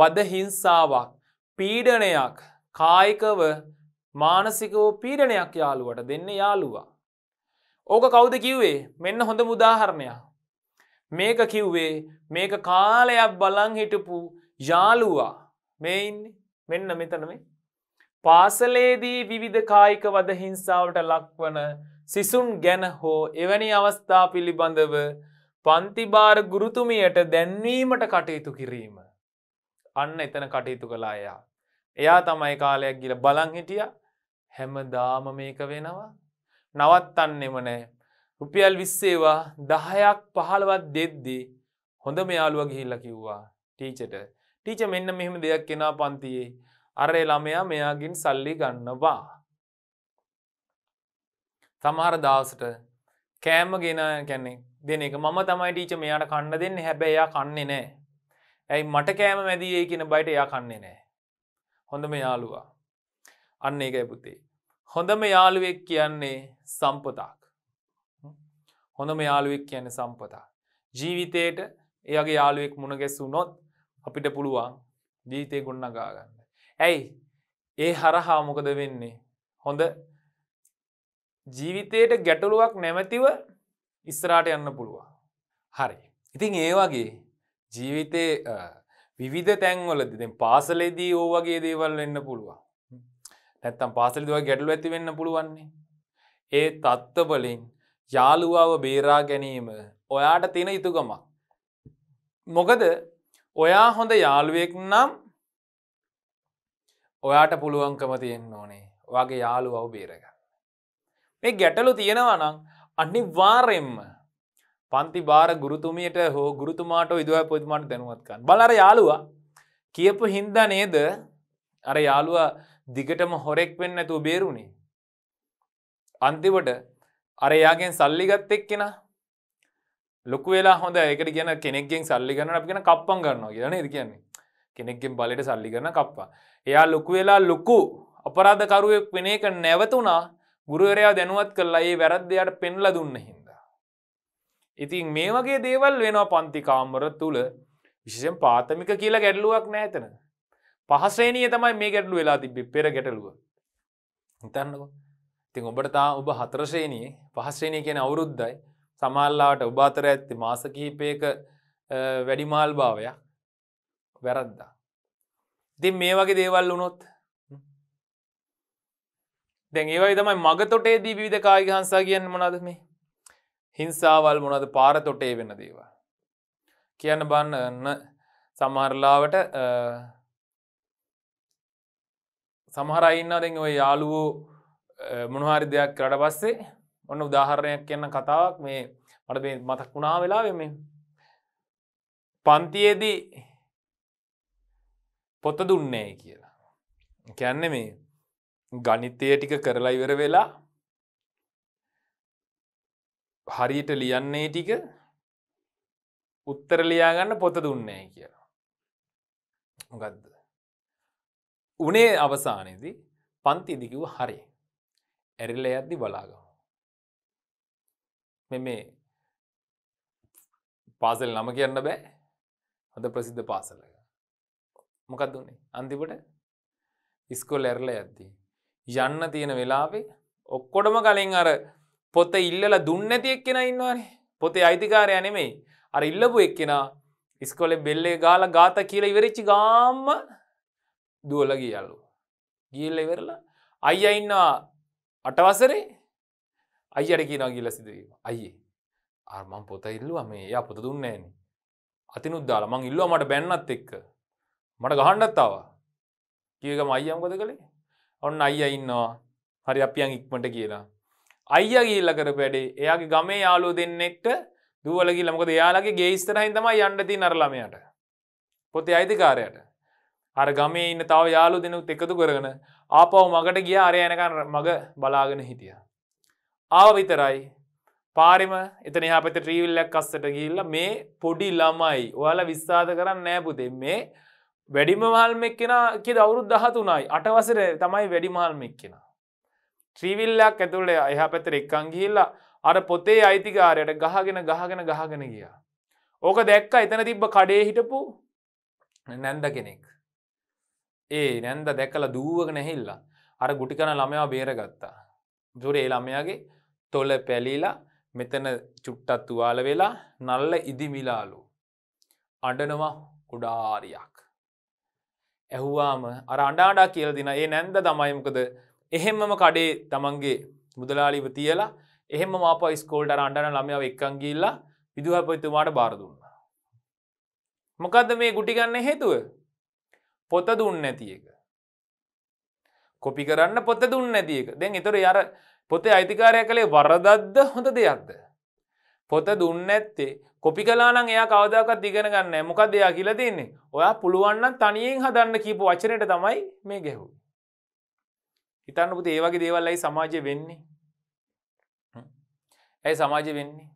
වද හිංසාවක්, පීඩනයක්, කායිකව මානසිකව පීඩනයක් යාළුවට දෙන්න යාළුවා. ඕක කවුද කිව්වේ? මෙන්න හොඳ උදාහරණයක්. මේක කිව්වේ මේක කාලයක් බලං හිටපු යාලුවා මෙයින් මෙන්න මෙතන මේ පාසලේදී විවිධ කායික වද හිංසාවට ලක්වන සිසුන් ගැන හෝ එවැනි අවස්ථා පිළිබඳව පන්තිබාර ගුරුතුමියට දැන්වීමට කටයුතු කිරීම. අන්න එතන කටයුතු කලා එයා. එයා තමයි කාලයක් ගිල බලං හිටිය හැමදාම මේක වෙනවා. නවත්තන්නෙම නෑ රුපියල් විස්සේවා දහයක් පහළවත් දෙද්දී හොඳ මෙයාලුව ගිහිල්ල කිව්වා ටීචට ටීච මෙන්න මෙහෙම දෙයක් කෙනා පන්තියේ අරේ ළමයා මෙයාගින් සල්ලි ගන්නවා සමහර දවසට කෑම ගෙන කැන්නේ දෙන එක මම තමයි ටීච මෙයාට කණ්ඩ දෙන්න හැබැයි එයා කන්නේ නෑ ඇයි මට කෑම මැදියේ කියන බයිට එයා කන්නේ නෑ හොඳම යාළුවා අන්න එක ඇපුතේ හොඳම යාළුවෙක් කියන්නේ සම්පතක් හොඳම යාළුවෙක් කියන සම්පතා. ජීවිතයට එයගේ යාළුවෙක් මුණගැස්සු නොත් අපිට පුළුවන් ජීවිතය ගොන්නගාගන්න. ඇයි ඒ හරහා මොකද වෙන්නේ හොඳ ජීවිතයට ගැටලුවක් නැමැතිව ඉස්සරාට යන්න පුළුවන්. හරි. ඉතින් ඒ වගේ ජීවිතය විවිධ තැන්වලද පාසලේදී ඕ වගේ දේවල් වෙන්න පුළුවන්. නැත්තම් පාසලිදව ගැටලු ඇති වෙන්න පුළුවන්නේ. ඒ තත්ත්වබලින් යාළුවාව බේරා ගැනීම ඔයාට තියෙන යුතුකමක්. මොකද ඔයා හොඳ යාළුවෙක් නම් ඔයාට පුළුවන්කම තියෙන් ඕනේ වගේ යාළු අව බේරගන්න. මේ ගැටලු තියෙනවා නම් අනි වාරෙන්ම පන්ති බාර ගුරුතුමියට හෝ ගුරුතුමාට ඉදුව පොතුමාට දැනුවත්කන් බලර යාලුවා කියපු හින්ද නේද අර යාළුවා දිගටම හොරෙක් වෙන්න ඇතුව බේරුණේ අන්තිවට අර එයාගෙන් සල්ලිගත් එක් කෙනා ලොකු වෙලා හොඳ එකට කියන කෙනෙක්ගෙන් සල්ලි කරන අපි කියෙන කප්පන් කරනවා කියන ද කියන්නේ කෙනෙක්ගෙන් බලට සල්ලි කරන කප්පා එයා ලොකු වෙලා ලොකු අපරාධකරුවෙක් වෙන එක නැවතුනා ගුරුවරයා දැනුවත් කරලා ඒ වැරද්දයට පෙන්ල දුන්න හින්දා. ඉතින් මේ වගේ දේවල් වෙනවා පන්තිකාම්මර තුළ විශෂෙන් පාතමික කියලා ගැටලුවක් නෑතන පහසේනය තමයි මේ ගැටලු වෙලා තිබි පෙර ගැටලුව හිතන්නකෝ තින් ඔබට තා ඔබ හතරශ්‍රේණයේ පහශ්‍රේණය කියන අවුරුද්ධයි සමල්ලාට ඔබාතර ඇත්ති මාස කිහිපයක වැඩිමාල් භාවයක් වැරද්දා. ඉතින් මේ වගේ දේවල් වුණොත් දැන් ඒවයි තමයි මග තොටේ දී විධ කායිගහන්සා කියන්න මොනද මේ හිංසාවල් මොනද පාර තොටේ වෙන දේවල්. කියන්න බන්න සමහරලාවට සමහර අඉන්න දෙ ඔය යාලුවෝ මොනහරි දෙයක් කරට පස්සේ ඔන්න උදාහරණයක් කියන්න කතාවක් මේ මට මතක් වුණා වෙලා වෙම පන්තියේදී පොත දුන්නේ කියලා කැන්න මේ ගනිතය ටික කරලා ඉවර වෙලා හරියට ලියන්නේ ටික උත්තර ලියාගන්න පොත දුන්නේ කියලා මොකදද උනේ අවසානයේදී පන්තිදිකිව හරි ඇරිල්ල යද්දි බලාගම මෙ මේ පාසල් නම කියන්න බෑ හොඳ ප්‍රසිද්ධ පාසලක මොකක්ද වනේ අන්තිපට ඉස්කොල් ඇරල ඇද්දී යන්න තියෙන වෙලාවේ ඔක්කොඩම කලින් අර පොත ඉල්ලල දුන්නති එක්කෙන ඉන්නවානේ පොතේ අයිතිකාරය නෙමෙයි අර ඉල්ලපු එක්කෙනා ඉස්කොලෙ බෙල්ලේ ගාල ගාත කියල ඉවරච්චි ගාම්ම දුවල ගියල්ලු ගිල්ල ඉවරලා අයිය ඉන්නවා අටවසරේ අයි අඩ කියනා කියල සිදුවීම අයියේ ආර්මං පොත ඉල්ලුව මේ යා පොත දුන්නේන අතිනුද්දාල මං ඉල්ලුව මට බැන්නත් එක්ක මට ගහණ්ඩත්තාව කියකම අයියම් කොද කළේ ඔන්න අයිය ඉන්නවා හරි අපියන් ඉක්මට කියලා අයිය ගීල්ල කර පැඩේ එයාගේ ගමේ යාලෝ දෙන්නෙක්ට දුවලගි ලමකද යාලගේ ගේස්තරහින් තම යන්ඩති නරලමයට පොතේ අයිතිකාරයට අර ගමේ ඉන්න තව යාලු දෙනුත් එකතු කරගෙන ආපව මගට ගිය අරයනකන් මග බලාගෙන හිටිය. ආව විතරයි පාරිම එතන හපත ට්‍රීවිල්ලක් අස්සට ගිල්ල මේ පොඩි ළමයි ඔයාල විස්සාද කරන්න නෑපුතේ මේ වැඩිමවාල්මෙක් කෙන කිය දවුරුත් දහතුනයි අටවසර තමයි වැඩිමහල්මෙක් කෙන. ත්‍රීවිල්ලක් ඇතුළේ එහ පැතර එක්කං ගිහිල්ලා අර පොතේ අයිතිකාරයට ගහගෙන ගහගෙන ගහගෙන ගිය. ඕක දැක්ක එතන තිබ්බ කඩේ හිටපු නැන්ද කෙනෙක්. ඒ නැන්ද දැකලා දූවක නැහිල්ලා අර ගුටි කන ළමයා බේරගත්තා. දුරේ ළමයාගේ තොල පැලිලා මෙතන චුට්ටත් තුවාල වෙලා නල්ල ඉදිමිලාලු. අඩනවා කුඩාරියක්. ඇහුවාම අර අඩාඩා කියල දින ඒ නැන්ද දමයිමකද එහෙම්මම කඩේ තමන්ගේ මුදලාලිව තියලා එහෙම මාප ස්කෝල්ට අන්ඩන ළමයාව එක්කංගිල්ලා විදුහපතුමාට බාරදුන්න. මොකක්ද මේ ගුටිගන්න හේතුව පොත දුන්න නැති එක. කොපි කරන්න පොත දුන්න නැති එක දැන් එතොර යර පොතේ අයිතිකාරය කළේ වරදද්ද හොඳ දෙයක්ද. පොත දුන්න ඇත්තේ කොපි කලානං එයා කවදාකත් ඉගෙන ගන්න මොකක් දෙයා කියලා තින්නේ ඔයා පුළුවන්න තනියෙන් හදන්න කීපු වචනයට තමයි මේ ගැහු. හිතන්න පුති ඒවගේ දේවල්ලයි සමාජය වෙන්නේ. ඇයි සමාජ වෙන්නේ.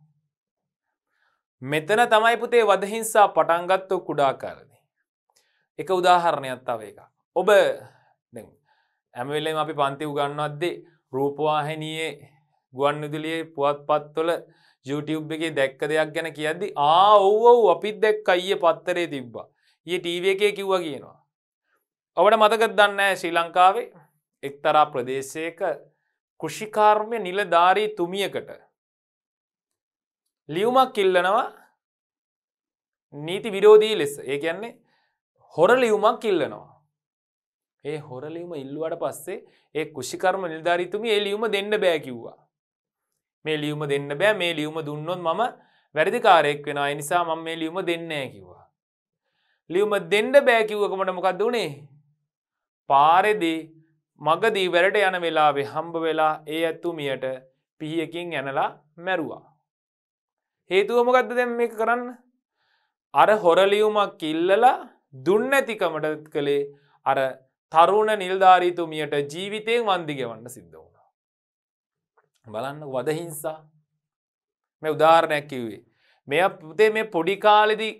මෙතන තමයි පුතේ වදහිංසා පටන්ගත්තු කුඩාකාර එක උදාහරණයක් තව එක ඔබ ඇමවෙල්ලෙන් අපි පන්ති උගන්නවත්දේ රූපවාහිනයේ ගුවන්නුදුලියේ පුවත් පත්වොල ජුටබ් එකේ දැක්ක දෙයක් ගැන කියද්දි ආ ඔව්ව අපිත් දැක් අයිය පත්තරේ තිබ්බා ඒ ටීව එකේ කිව්වා කියනවා ඔබට මතකත් දන්න ශ්‍රී ලංකාවේ එක්තරා ප්‍රදේශයක කෘෂිකාර්මය නිලධාරී තුමියකට ලියුමක් කිල්ලනවා නීති විරෝධී ලෙස ඒ කියන්නේ හොර ලියුමක් ඉල්ලනවා. ඒ හොරලියුම ඉල්ලුවට පස්සේ ඒ කුෂිකර්ම නිල්ධාරිතුමි ඒ ලියුම දෙන්න බෑ කිව්වා. මේ ලියුම දෙන්න බෑ මේ ලියුම දුන්නොත් මම වැරදිකාරයෙක් වෙන නිසා මම මේ ලියුම දෙන්නෑ කිව්වා. ලියුම දෙන්න බෑකිව්වකමට මොකක්ද වුණේ. පාරෙදී මගදී වැරට යන වෙලාවේ හම්බ වෙලා ඒ ඇත්තුමියට පිහියකින් ඇනලා මැරුවා. හේතුවමකක්ද දැම් මේ කරන්න අර හොරලියුමක් කිල්ලලා දුන්නැතිකමට කළේ අර තරුණ නිල්ධාරීතුමියට ජීවිතයෙන් වන්දිගවන්න සිද්ධ වුණා. බලන්න වදහිංසා මේ උදාරණයක් කිව්වේ. මෙ පුතේ මේ පොඩිකාලෙදි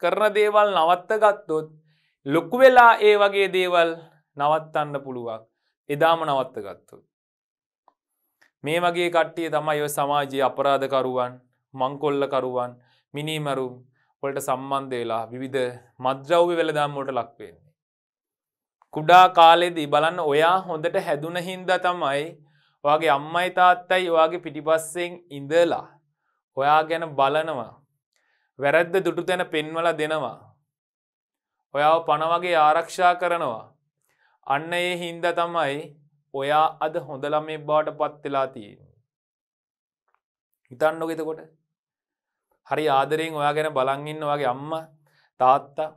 කරන දේවල් නවත්ත ගත්තොත් ලොකු වෙලා ඒ වගේ දේවල් නවත්තන්න පුළුවක් එදාම නවත්ත ගත්තොත්. මේ වගේ කට්ටිය තමයි ඔය සමාජයේ අපරාධකරුවන් මංකොල්ලකරුවන් මිනිමරුම් වලට සම්බන්ධවෙලා විවිධ මද්‍රව්්‍ය වෙලදාම්මෝට ලක්වෙන්නේ. කුඩා කාලෙදී බලන්න ඔයා හොඳට හැදුන හින්ද තමයි වගේ අම්මයි තාත්තයි වගේ පිටිපස්සෙන් ඉඳලා ඔයා ගැන බලනවා වැරැද්ද දුටු තැන පෙන්වල දෙනවා ඔයාව පණවගේ ආරක්ෂා කරනවා අන්න ඒ හින්ද තමයි ඔයා අද හොඳ ළමේ බවට පත්වෙලා තියෙන හිතන්නොගෙතකොට හරි ආදරයෙන් ඔයා ගැන බලංඉන්න වගේ අම්ම තාත්තා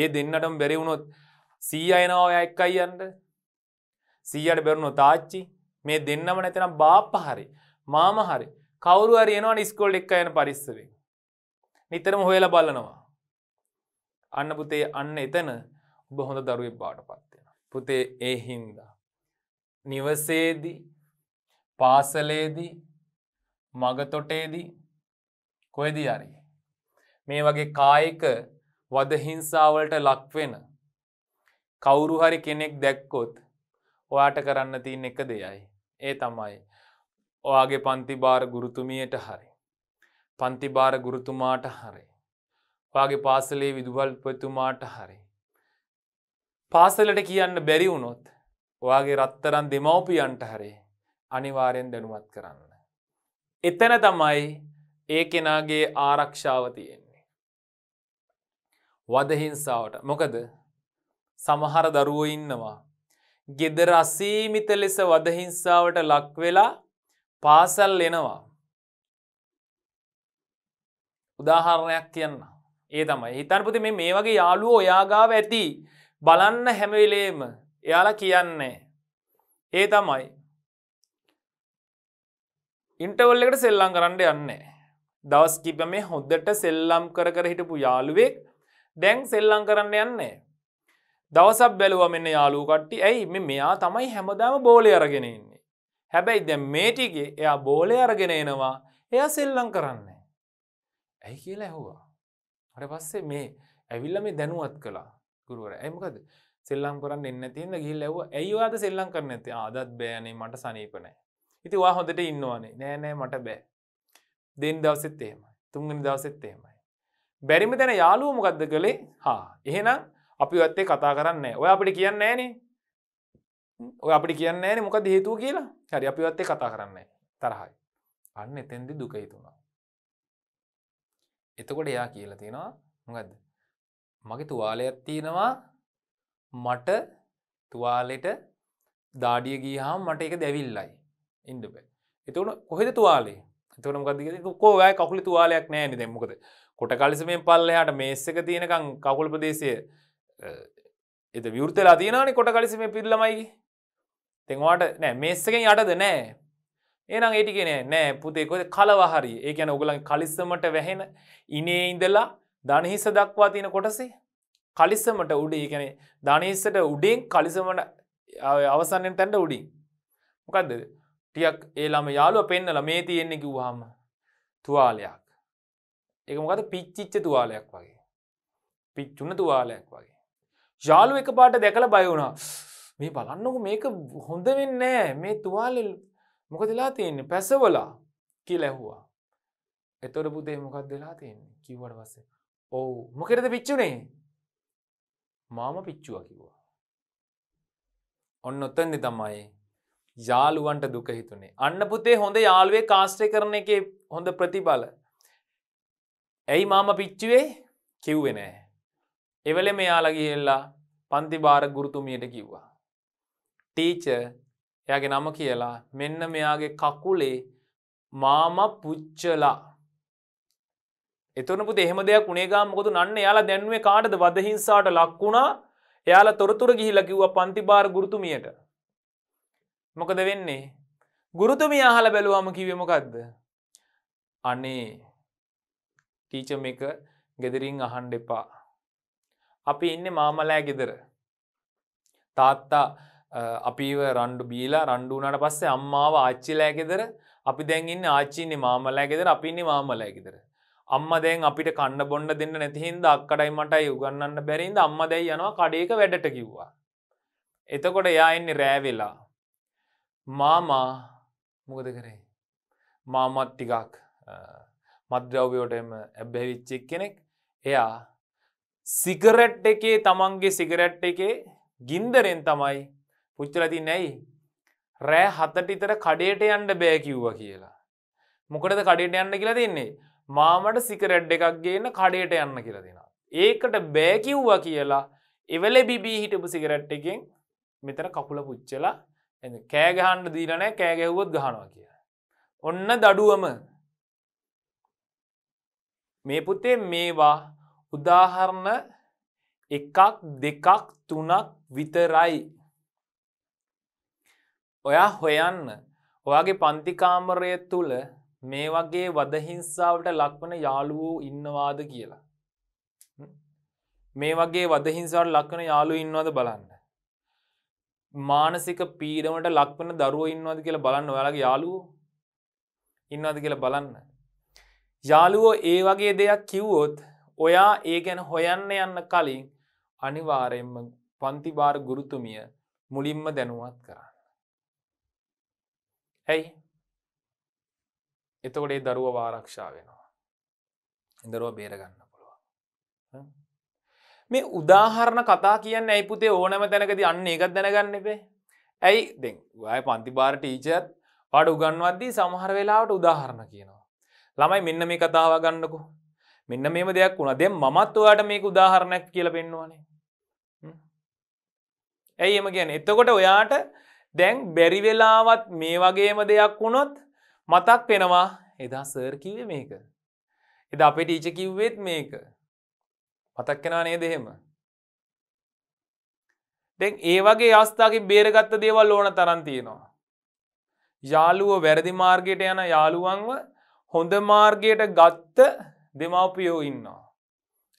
ඒ දෙන්නටම බැරිවුණොත් සීය එනවා ඔය එක් අයියන්ට සීයට බැරුණු තාච්චි මේ දෙන්නම නැතනම් බාප්ප හරි මාම හරි කවුරු හරි එනවා නිස්කොල්ඩ් එක් යන පරිස්සරෙන් නිතරම හොයල බලනවා අන්න පුතේ අන්න එතන ඔබ හොඳ දරුවෙක් බාට පත්වෙන පුතේ ඒ හින්දා නිවසේදී පාසලේදී මගතොටේදී කොහෙදී හරි මේ වගේ කායික වදහිංසාවලට ලක්වෙන කවුරු හරි කෙනෙක් දැක්කොත් ඔයාට කරන්න තියන් එක දෙයයි ඒ තමයි ඔයාගේ පන්තිබාර ගුරුතුමියට හරි පන්තිබාර ගුරුතුමාට හරි ඔයාගේ පාසලේ විදුහල්පතුමාට හරි පාසලට කියන්න බැරි වුණොත් ඔයාගේ රත්තරන් දෙමවපියන්ට හරේ අනිවාරයෙන් දැනුවත් කරන්න. එතැන තමයි ඒ කෙනාගේ ආරක්ෂාව තියෙන්නේ. වදහිංසාවට මොකද සමහර දරුවෝ ඉන්නවා. ගෙදර අසීමිත ලෙස වදහිංසාවට ලක්වෙලා පාසල් එනවා. උදාහරණයක් කියන්න ඒ තමයි හිතන්පති මේ මේ වගේ යාලුවෝ ඔයාගාව ඇති බලන්න හැමවෙලේම එයාලා කියන්නේ. ඒ තමයි. ඉන්ටවල්ලකට සෙල්ලං කරන්න යන්නේ. දවස් කිප මේ හොද්දට සෙල්ලම් කර කර හිටපු යාළුවෙක් දැන් සෙල්ලං කරන්න යන්නේ. දවසක් බැලුව මෙන්න යාලූ කට්ටි ඇයි මෙ මෙයා තමයි හැමදාම බෝලය අරගෙන ඉන්නේ. හැබැයි දැ මේටිගේ එයා බෝලය අරගෙන එනවා එයා සෙල්ලං කරන්නේ. ඇයි කියලා ඇහුවා. හට පස්සේ මේ ඇවිල්ල මේ දැනුවත් කලා ගුරුවර ඇමකද සෙල්ලම් කරන්න එන්න තියන්න ගිල් ඇව ඇයිවාද සෙල්ලම් කරන ඇති ආදත් බෑනේ මට සනීපනෑ. ඉතිවා හොඳට ඉන්නවානේ නෑනෑ මට බෑ දෙන් දවසෙත් එහෙමයි තුන්ගනි දවසෙත් එහෙමයි. බැරිම තැන යාලුව මොකක්ද කළේ හා එහෙනම් අපි ඔත්තේ කතා කරන්න ඔය අපිට කියන්න ෑනේ ඔය අපි කියන්න ෑන මොකද හේතුව කියලා හරි අපි ඔත්තේ කතා කරන්න තරහයි අන්න එතැන්දි දුකයිතුුණා. එතකොට එයා කියලා තියෙනවා මොකද මගේ තුවාලයක් තියෙනවා මට තුවාලෙට දාඩිය ගී හා මට එක දැවිල්ලයි ඉන්ඩබ එතකට කොහෙද තුවාලේ තනමකද කෝවෑ කකුලි තුවාලයක් නෑන දෙමකද කොට කලිසමෙන් පල්ලහට මේස්සක තියෙනකං කකුල් ප්‍රදේශය එත විවෘතලා තියනනි කොට කලිසම පිල්ලමයි තෙවාට නෑ මේස්සකෙන් යටද නෑ ඒනම් ඒටිගෙන නෑ පුතේකොද කලවහරි ඒ යන උගලන් කලිස්සමට වැහෙන ඉනේ ඉඳලා ධනහිස දක්වා තියෙන කොටසේ කලිස්සමට උඩ ඒකැනෙ ධනහිස්සට උඩෙන් කලිසමට අවසන්නෙන් තැන්ට උඩින් මොකක්දද ටියක් ඒලාම යාලුව පෙන්නල මේ තියෙන්නේ කිව්වාම තුවාලයක් එකමකද පිච්චිච්ච තුවාලයක් වගේ පිච්චුන තුවාලයක් වගේ ජාලු එක පාට දැකල බයවුණා මේ බලන්නක මේක හොඳ වෙන්නෑ මේ තුවාල මොකදලා තියෙන්නේ පැසවලා කිය ලැහුවා එතොර පුදේ මොකක් දෙලා තියෙන්නේ කිවට වස්සේ ඔවු මොකෙරද පිච්චුනේ මාම පිච්චුව කිව්වා ඔන්න ඔත්තන්නේ තමයි යාළුවන්ට දුක හිතුනේ. අන්න පුතේ හොඳ යාළුවේ කාස්ට්‍රය කරන එක හොඳ ප්‍රතිබල. ඇයි මාම පිච්චුවේ කිව්වෙනෑ. එවල මෙයාලගිහෙල්ලා පන්ති භාර ගුරුතුමියට කිව්වා. ටීච එයාගේ නම කියලා මෙන්න මෙයාගේ කකුලේ මාම පුච්චලා. එතුනපු දෙහෙම දෙයක් උනේගා මොකද නන්න යාලා දැන්ුවේ කාටද වදහිංසාට ලක්වුණා එයාලා තොරතුර ගිහිලකිව්ව පන්තිභාර ගුරුතුමියට මොකද වෙන්නේ ගුරුතුමි අහල බැලුවම කිවමකක්ද අනේ ටීචම එක ගෙදරින් අහන්ඩ එපා අපි ඉන්න මාමලෑ ගෙදර තාත්තා අපිව රණ්ඩු බීලා රණ්ඩුනාට පස්සේ අම්මාව ආච්චිලෑ ගෙදර අපි දැන්ඉන්න ආච්චින්නේ මාමලෑ ගෙදර අපින්නේ මාමලෑ ගෙදර අම්ම දැන් අපිට කන්න බොන්ඩ දෙන්න නැතිහින්ද අක්කඩයි මටයි උගන්නන්න බැරින්ද අම්ම දැයි යනවා කඩේක වැඩට කිව්වා එතකොට යා එන්නේ රෑවෙලා මාමා මොකද කරේ මාමත් ටිකක් මද්‍රව්‍යෝට එම ඇබැවිච්චෙක් කෙනෙක් එයා සිකරට් එකේ තමන්ගේ සිගරට් එකේ ගින්දරෙන් තමයි පුච්චලති නැයි රෑ හතටිතර කඩේට යන්ඩ බෑකිව්ව කියලා මොකටද කඩේට යන්න කියලා තින්නේ මාමට සිකරට් එකක් ගේන්න කඩේට යන්න කියලා දෙෙන ඒකට බෑකිව්වා කියලා එවල බිබී හිටපු සිගරට් එකෙන් මෙතර කකුල පුච්චලා කෑගහන්ට දීලනෑ කෑගැහුවොත් ගහනවා කිය ඔන්න දඩුවම මේ පුතේ මේවා උදාහරණ එකක් දෙකක් තුනක් විතරයි ඔයා හොයන්න ඔයාගේ පන්තිකාමරය තුළ මේ වගේ වදහිංසාාවට ලක්වන යාළුවූ ඉන්නවාද කියලා මේ වගේ වදහිංසාට ලක්වන යාලු ඉන්නවද බලන්න මානසික පීඩමට ලක්වන දරුව ඉන්නවද කියලා බලන්න ඔයාලගේ යාලුවෝ ඉන්නවද කියලා බලන්න. යාලුවෝ ඒ වගේ දෙයක් කිව්වොත් ඔයා ඒ ගැන හොයන්න යන්න කලින් අනිවාරයෙන්ම පන්තිබාර ගුරුතුමිය මුලින්ම දැනුවත් කරන්න. ඇයි එතකොටේ දරුව වාරක්ෂා වෙනවා. දරුව බේරගන්න පුළුවන්. මේ උදාහරණ කතා කියන්න ඇයි පුතේ ඕනම තැනකද අන්න එකත් දැනගන්න එපේ ඇයි දෙ ඔය පන්තිබාර ටීචත් පඩ උගන්වද්දී සමහර වෙලාවට උදාහරණ කියනවා. ළමයි මෙන්න මේ කතාව ගන්නකු මෙන්න මේම දෙයක් වුණ දෙ මත් ඔයාට මේක උදාහරණයක් කියල පෙන්වානේ ඇයි එම ගැන එතකොට ඔයාට දැන් බැරිවෙලාවත් මේ වගේම දෙයක් වුණොත් මතක් වෙනවා එදා සර් කිවේ මේක එද අපේ ටීච කිව්වෙත් මේක මතක් කෙනා නේ දෙහෙම තැන් ඒවගේ අවස්ථාගේ බේරගත්ත දේවල් ඕන තරන් තියෙනවා යාලුව වැරදි මාර්ගයට යන යාළුවන්ව හොඳ මාර්ගයට ගත්ත දෙමවපියෝ ඉන්නවා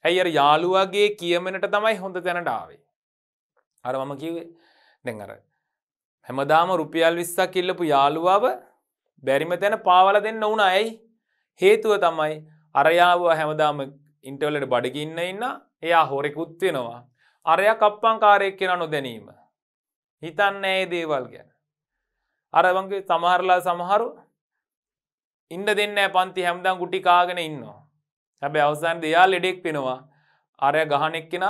ඇයි අර යාළුවගේ කියමනට තමයි හොඳ තැනට ආවේ අර මම කිවේ දෙඟර හැමදාම රුපියල් විස්සක් ඉල්ලපු යාළුවාව බැරිම තැන පාවල දෙන්න ඕන ඇයි හේතුව තමයි අරයාව හැමදාම ඉන්ටවලට බඩිකින්න ඉන්න එයා හොරෙකුත්වෙනවා. අරය කප්පංකාරයක් කෙන නොදැනීම. හිතන්න ඒ දේවල් ගැන. අරවගේ සමහරලා සමහරු ඉන්ඩ දෙන්න පන්ති හැම්දම් ගුටි කාගෙන ඉන්නවා. හැබැ අවසන් දෙයා ලෙඩෙක් පෙනවා අරය ගහනෙක්කෙන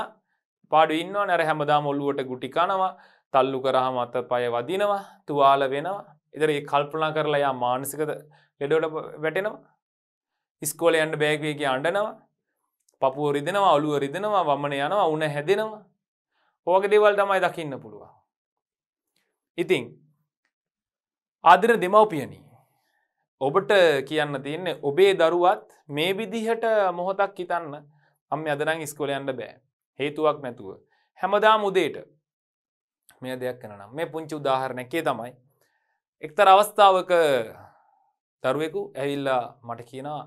පාඩු ඉන්න නැර හැමදා මොල්ලුවට ගුටිකානවා තල්ලු කරහම අත පය වදිනවා තුවාල වෙනවා ඉදර ඒ කල්පනා කරලා යා මානසිකද ලෙඩෝට වැටෙනවා ඉස්කෝල යන්න බෑගවේගේ අන්ඩනවා පපුුවරිදෙනවා අලුවරිදෙනවා වමන යනවා උන හැදෙනවා ඕක දෙවල් තමයි දකින්න පුළුවන් ඉතිං ආදර දෙමවපියණී ඔබට කියන්න තියන්නේ ඔබේ දරුවත් මේ විදිහට මොහොතක් හිතන්න අම්ම අදරං ඉස්කොලයන්ට බෑ හේතුවක් නැතුව හැමදා මුදේට මේ දෙයක් කනම් මේ පුංචි උදාහරණැකේ තමයි එක්තර අවස්ථාවක දරුවෙකු ඇවිල්ලා මට කියනා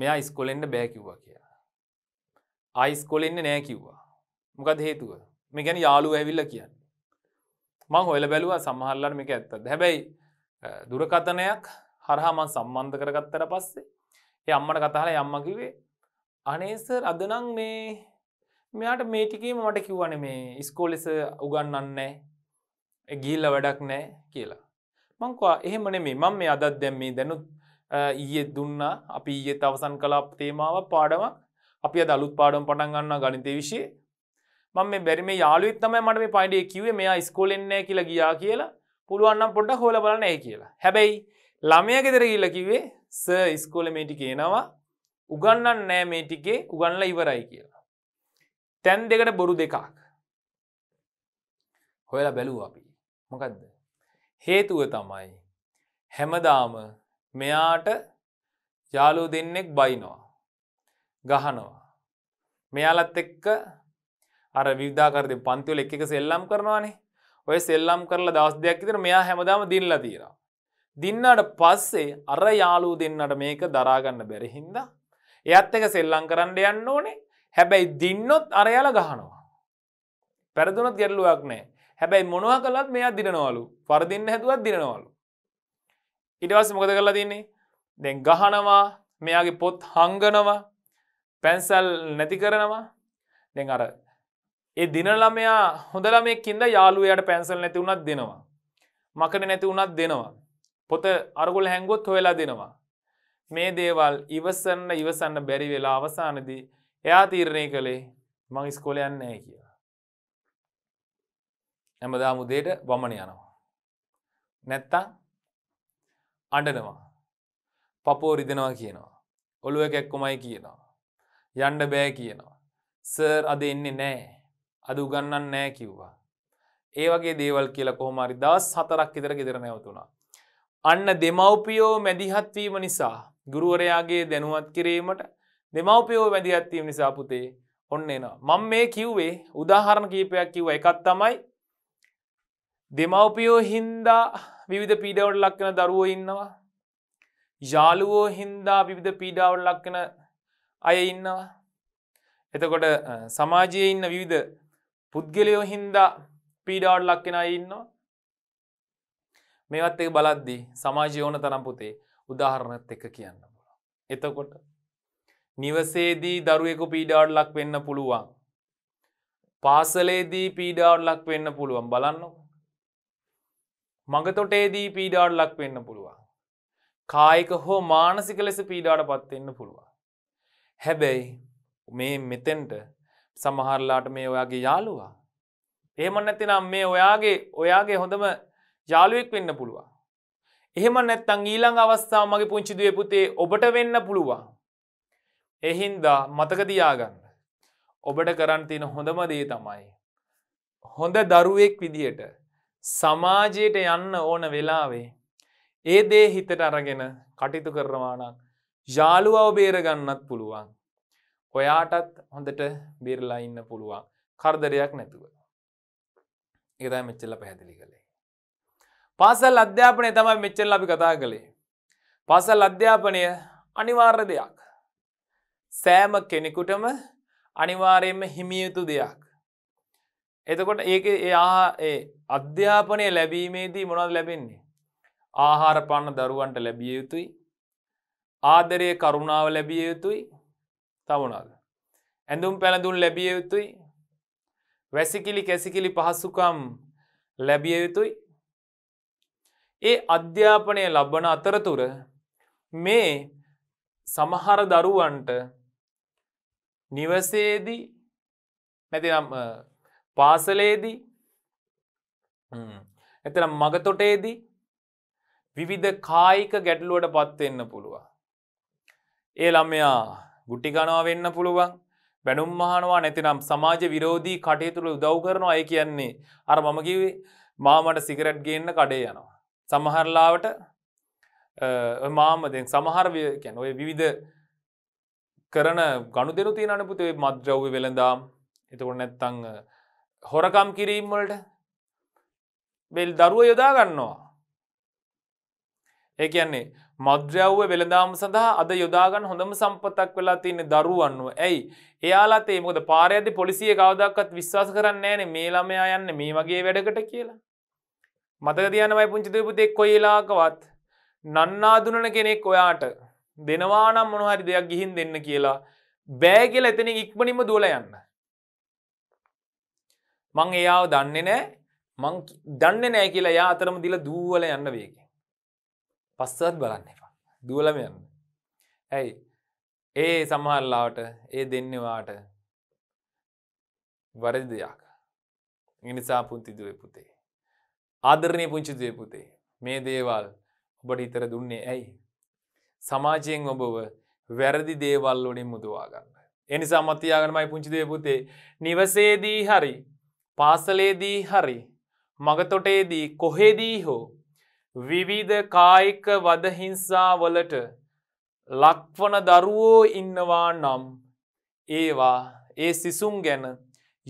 මෙයා ඉස්කොලෙන්ට බෑකිව්වා කියලා අයිස්කොලෙන්න්න නෑ කිව්වා මොකද හේතුව මෙගැන යාලු ඇවිල්ල කියන්න මං හොල බැලවා සමහල්ලට මේක ඇත්ත හැබැයි දුරකතනයක් හරහාමන් සම්බන්ධ කරගත්තර පස්සේ ඒ අම්මට කතාහල යම්මකිවේ අනේසර් අදනං මේ මෙයාට මේටිකීම මට කිව්වන මේ ඉස්කෝලෙස උගන්නන්නේ ගිල්ල වැඩක් නෑ කියලා මංකවා එහෙමන මේ මං මේ අදත් දැම් මේ දැනුත් ඊයේ දුන්නා අපි ඊයේ අවසන් කලාප තේමාව පාඩමක් අපි අද අලුත් පාඩම් පටන් ගන්න ගනිතය විශේ මම මේ බැරිම යාලුවත් තමයි මට මේ පයිඩේ කිවේ මෙයා ස්කෝලෙන්නෑ කියලා ගියා කියලා පුළුවන්නම් පොඩ්ඩ හෝල බලන ඇ කියලා හැබැයි ළමය ගෙදර කියල්ල කිවේ ස ස්කෝල මේටි කියනවා උගන්නන් නෑ මේටිකේ උගන්නල ඉවරයි කියලා තැන් දෙකට බොරු දෙකක් හොයලා බැලූ අපි මොකදද හේතුව තමයි හැමදාම මෙයාට යාලු දෙන්නෙක් බයිනවා. ගහනවා. මෙයාලත් එක්ක අර විධාකරද පන්තිවල එක සෙල්ලම් කරනවානේ ඔය සෙල්ලම් කරලා දවස් දෙයක් ඉතර මෙයා හැමදාම දිල්ලා තීරවා. දින්නට පස්සේ අර යාලූ දෙන්නට මේක දරාගන්න බැරිහින්ද. එයත් එක සෙල්ලං කරන්න යන්න ඕනේ හැබැයි දින්නොත් අරයාල ගහනවා. පැරදුනත් ගැල්ලුවක් නෑ හැබැයි මොනවා කලත් මෙයා දිනනවලු පරදින්න හැතුවත් දිනනවලු. ඉටවස්ස මොකද කරලා තින්නේ දෙ ගහනවා මෙයාගේ පොත් හංගනවා පැන්සල් නැති කරනවා දෙ අර ඒ දිනලමයා හොඳලමෙක්කින්ද යාළුවයට පැන්සල් නැති වුණත් දෙනවා මකන නැති වුණත් දෙනවා පොත අරගුල හැංගොත් හොවෙලා දෙනවා මේ දේවල් ඉවසන්න ඉවසන්න බැරි වෙලා අවසානදී එයා තීරණය කළේ මං ස්කොල යන්න ඇ කියලා හැමදාමුදේට වමන යනවා නැත්තං අඩනවා පපෝරිදෙනවා කියනවා ඔළුව කැක්කොමයි කියනවා යන්ඩ බෑ කියනවා සර් අද එන්නේ නෑ අද උගන්නන් නෑ කිව්වා ඒ වගේ දේවල් කියලා කොහොමරි දස් හතරක් ඉදර ගෙදර නැවතුුණා අන්න දෙමව්පියෝ මැදිහත්වීම නිසා ගුරුවරයාගේ දැනුවත් කිරීමට දෙමව්පියෝ වැදිහත්වීම නිසා පුතේ ඔන්න එනවා මං මේ කිව්වේ උදාහරණ කීපයක් කිව්ව එකත් තමයි දෙමව්පියෝ හින්දා විවිධ පීඩවට ලක්කන දරුවෝ ඉන්නවා යාලුවෝ හින්දා විවිධ පීඩාවට ලක්කන අය ඉන්නවා එතකොට සමාජයේ ඉන්න විවිධ පුද්ගලයෝ හින්දා පීඩාවට ලක්කෙන අය ඉන්නවා මේවත් එක බලද්දී සමාජය ඕන තරම් පුතේ උදාහරණත් එක කියන්න පුළුව. එතකොට නිවසේදී දරුවෙකු පීඩාවට ලක් වෙන්න පුළුවන්. පාසලේදී පීඩාවට ලක් වෙන්න පුළුවන් බලන්නකෝ. මඟතොටේදී පීඩාට ලක් වෙන්න පුළුවන්. කායික හෝ මානසික ලෙස පීඩාට පත්වෙන්න පුළුවන්. හැබැයි මේ මෙතෙන්ට සමහරලාට මේ ඔයාගේ යාළුවා. එහෙම නැතිනම් මේ ඔයාගේ ඔයාගේ හොඳම යාළුවෙක් වෙන්න පුළුවන්. එහෙම නැත්තං ඊළං අවස්ථාව මගේ පුංචිදුවේ පුතේ ඔබට වෙන්න පුළුවන්. එහින්දා මතකදයාගන්න. ඔබට කරන්තින හොඳම දේ තමයි. හොඳ දරුවෙක් විදියට සමාජයට යන්න ඕන වෙලාවේ. ඒ දේ හිතට අරගෙන කටිතු කරනවානක් ජාලුවව බේරගන්නත් පුළුවන්. ඔයාටත් හොඳට බේරලා ඉන්න පුළුවන් කරදරයක් නැතුව. ඒතයි මෙච්චල පැහැදිලි කළේ. පාසල් අධ්‍යාපනය තමයි මෙච්චල් අපි කතා කළේ. පාසල් අධ්‍යාපනය අනිවාර්ය දෙයක්. සෑම කෙනෙකුටම අනිවාරයෙන්ම හිමියයුතු දෙයක්. එතකොට ඒක එයා අධ්‍යාපනය ලැබීමේදී මොනද ලැබෙන්නේ. ආහාර පන්න දරුවන්ට ලැබිය යුතුයි. ආදරය කරුණාව ලැබිය යුතුයි තවුණද. ඇඳුම් පැළඳුන් ලැබිය යුතුයි. වැසිකිලි කැසිකිලි පහසුකම් ලැබිය යුතුයි. ඒ අධ්‍යාපනය ලබන අතරතුර මේ සමහර දරුවන්ට නිවසේදී නැතිනම් පාසලේදී එතන මගතොටේදී විවිධ කායික ගැටලුවට පත්වෙන්න පුළුවන්. ඒ ළමයා ගුටිගනවා වෙන්න පුළුවන් බැනුම් මහනවා නැතිනම් සමාජ විරෝධී කටයුතුළ උදව් කරනවා අය කියන්නේ අර මමකිවේ මාමට සිගරට් ගේන්න කඩේ යනවා. සමහරලාවට මාමදෙන් සමහරයකැන් ඔය විවිධ කරන ගණු දෙනු තියනපුතේ මද්‍රව්ව වෙළඳම් එතකොට නැත්තං හොරකම් කිරීම්වලට බෙල් දරුව යොදා ගන්නවා. ඒ කියන්නේ මද්‍රව්ව වෙළදාම සඳහා අද යොදාගන්න හොඳම සම්පතක් වෙලා තියන්න දරුවන්නුව ඇයි එයාලාතේ මොද පාරඇති පොලිසිය කවදක්කත් විශ්වාස කරන්න ෑන මේ ළමයා යන්න මේ වගේ වැඩකට කියලා. මතක තියනමයි පුංචිතයපුතෙක් කොයිලාකවත් නන්නාදුනන කෙනෙක් ඔයාට දෙනවානම් මොනහරි දෙයක් ගිහින් දෙන්න කියලා බෑ කියලා එතන ඉක්මනිම දුවල යන්න. මං එයාව දන්නේ නෑ මං දන්න නෑ කියලා යා අතරම දිල දූවල යන්න වේග. පස්සත් බලන්න එපා දූලම යන්න. ඇයි ඒ සමහල්ලාට ඒ දෙන්නවාට වරදි දෙයක් ඉනිසා පුන්ති දුවේ පුතේ. ආදරණය පුංචි දුවේ පුතේ මේ දේවල් ඔබට හිතර දුන්නේ ඇයි. සමාජයෙන් ඔබව වැරදි දේවල් වලින් මුදවා ගන්න. එනිසා මත්තියාගනමයි පුංචි දේපුතේ නිවසේදී හරි පාසලේදී හරි මගතොටේදී කොහෙදී හෝ විවිධ කායික වදහිංසා වලට ලක්වන දරුවෝ ඉන්නවා නම් ඒවා ඒ සිසුම් ගැන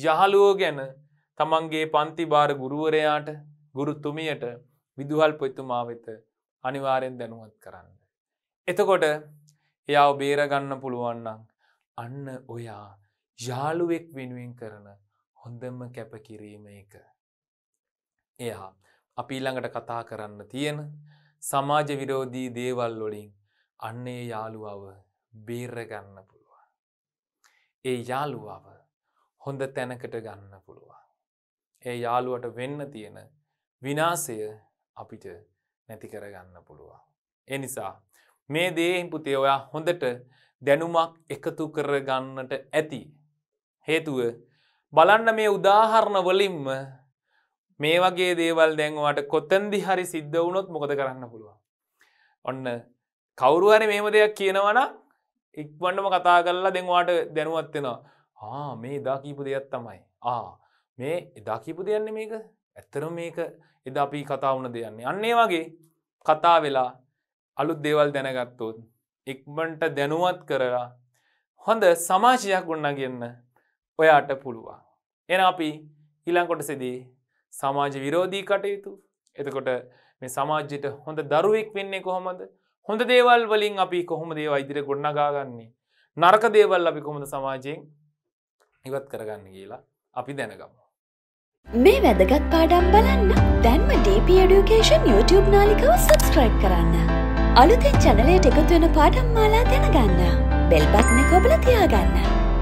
යහලුවෝ ගැන තමන්ගේ පන්තිබාර ගුරුවරයාට ගුරුතුමියට විදුහල් පොතුමා වෙත අනිවාරයෙන් දැනුවත් කරන්න. එතකොට එයාව බේරගන්න පුළුවන්නම් අන්න ඔයා යාළුවෙක් වෙනුවෙන් කරන හොඳම කැපකිරීම එක. එයා අපි ළඟට කතා කරන්න තියෙන සමාජ විරෝධී දේවල් වලින් අන්නේ යාළුවාව බේරගන්න පුළුවන්. ඒ යාළුවාව හොඳ තැනකට ගන්න පුළුවන්. ඒ යාළුවට වෙන්න තියෙන විනාසය අපිට නැති කරගන්න පුළුවන්. එනිසා මේ දේහින් පුතේ ඔයා හොඳට දැනුමක් එකතු කරගන්නට ඇති. හේතුව බලන්න මේ උදාහරණ වලින්ම මේ වගේ දේවල් දැන්වාට කොත්තන්දි හරි සිද්ධ වුණොත් මොකද කරන්න පුළුවන්. ඔන්න කවුරුහරි මේම දෙයක් කියනවන ඉක්වන්නම කතා කරලා දෙන්වාට දැනුවත්වෙනවා. ආ මේ එදා කීපු දෙයක් තමයි. ආ මේ එදා කීපු දෙයන්න මේක ඇත්තර මේක එද අපි කතා වුණ දෙයන්නේ. අන්නේ වගේ කතා වෙලා අලුත් දේවල් දැනගත්තොත් ඉක්මන්ට දැනුවත් කරලා හොඳ සමාජයක් ගොන්න ගන්න ඔයාට පුළුවන්. එන අපි ඊළංකොටසෙදී සමාජ විරෝධී කටයුතු එතකොට මේ සමාජයට හොඳ දරුවෙක් වෙන්නේ කොහොමද හොඳ දේවල් වලින් අපි කොහොම දේව ඉදිර ගොඩ්නගාගන්නේ නරක දේවල් අපි කොහොමද සමාජයෙන් ඉවත් කරගන්න කියලා අපි දැනගමු. මේ වැදගත් පාඩම් බලන්න දැන්ම DP Education YouTube නාලිකව සබස්ක්‍රයිබ් කරන්න. අලුතෙන් චැනලයට එකතු වෙන පාඩම් මාලා දැනගන්න. බෙල්බට්න කොබල තියාගන්න.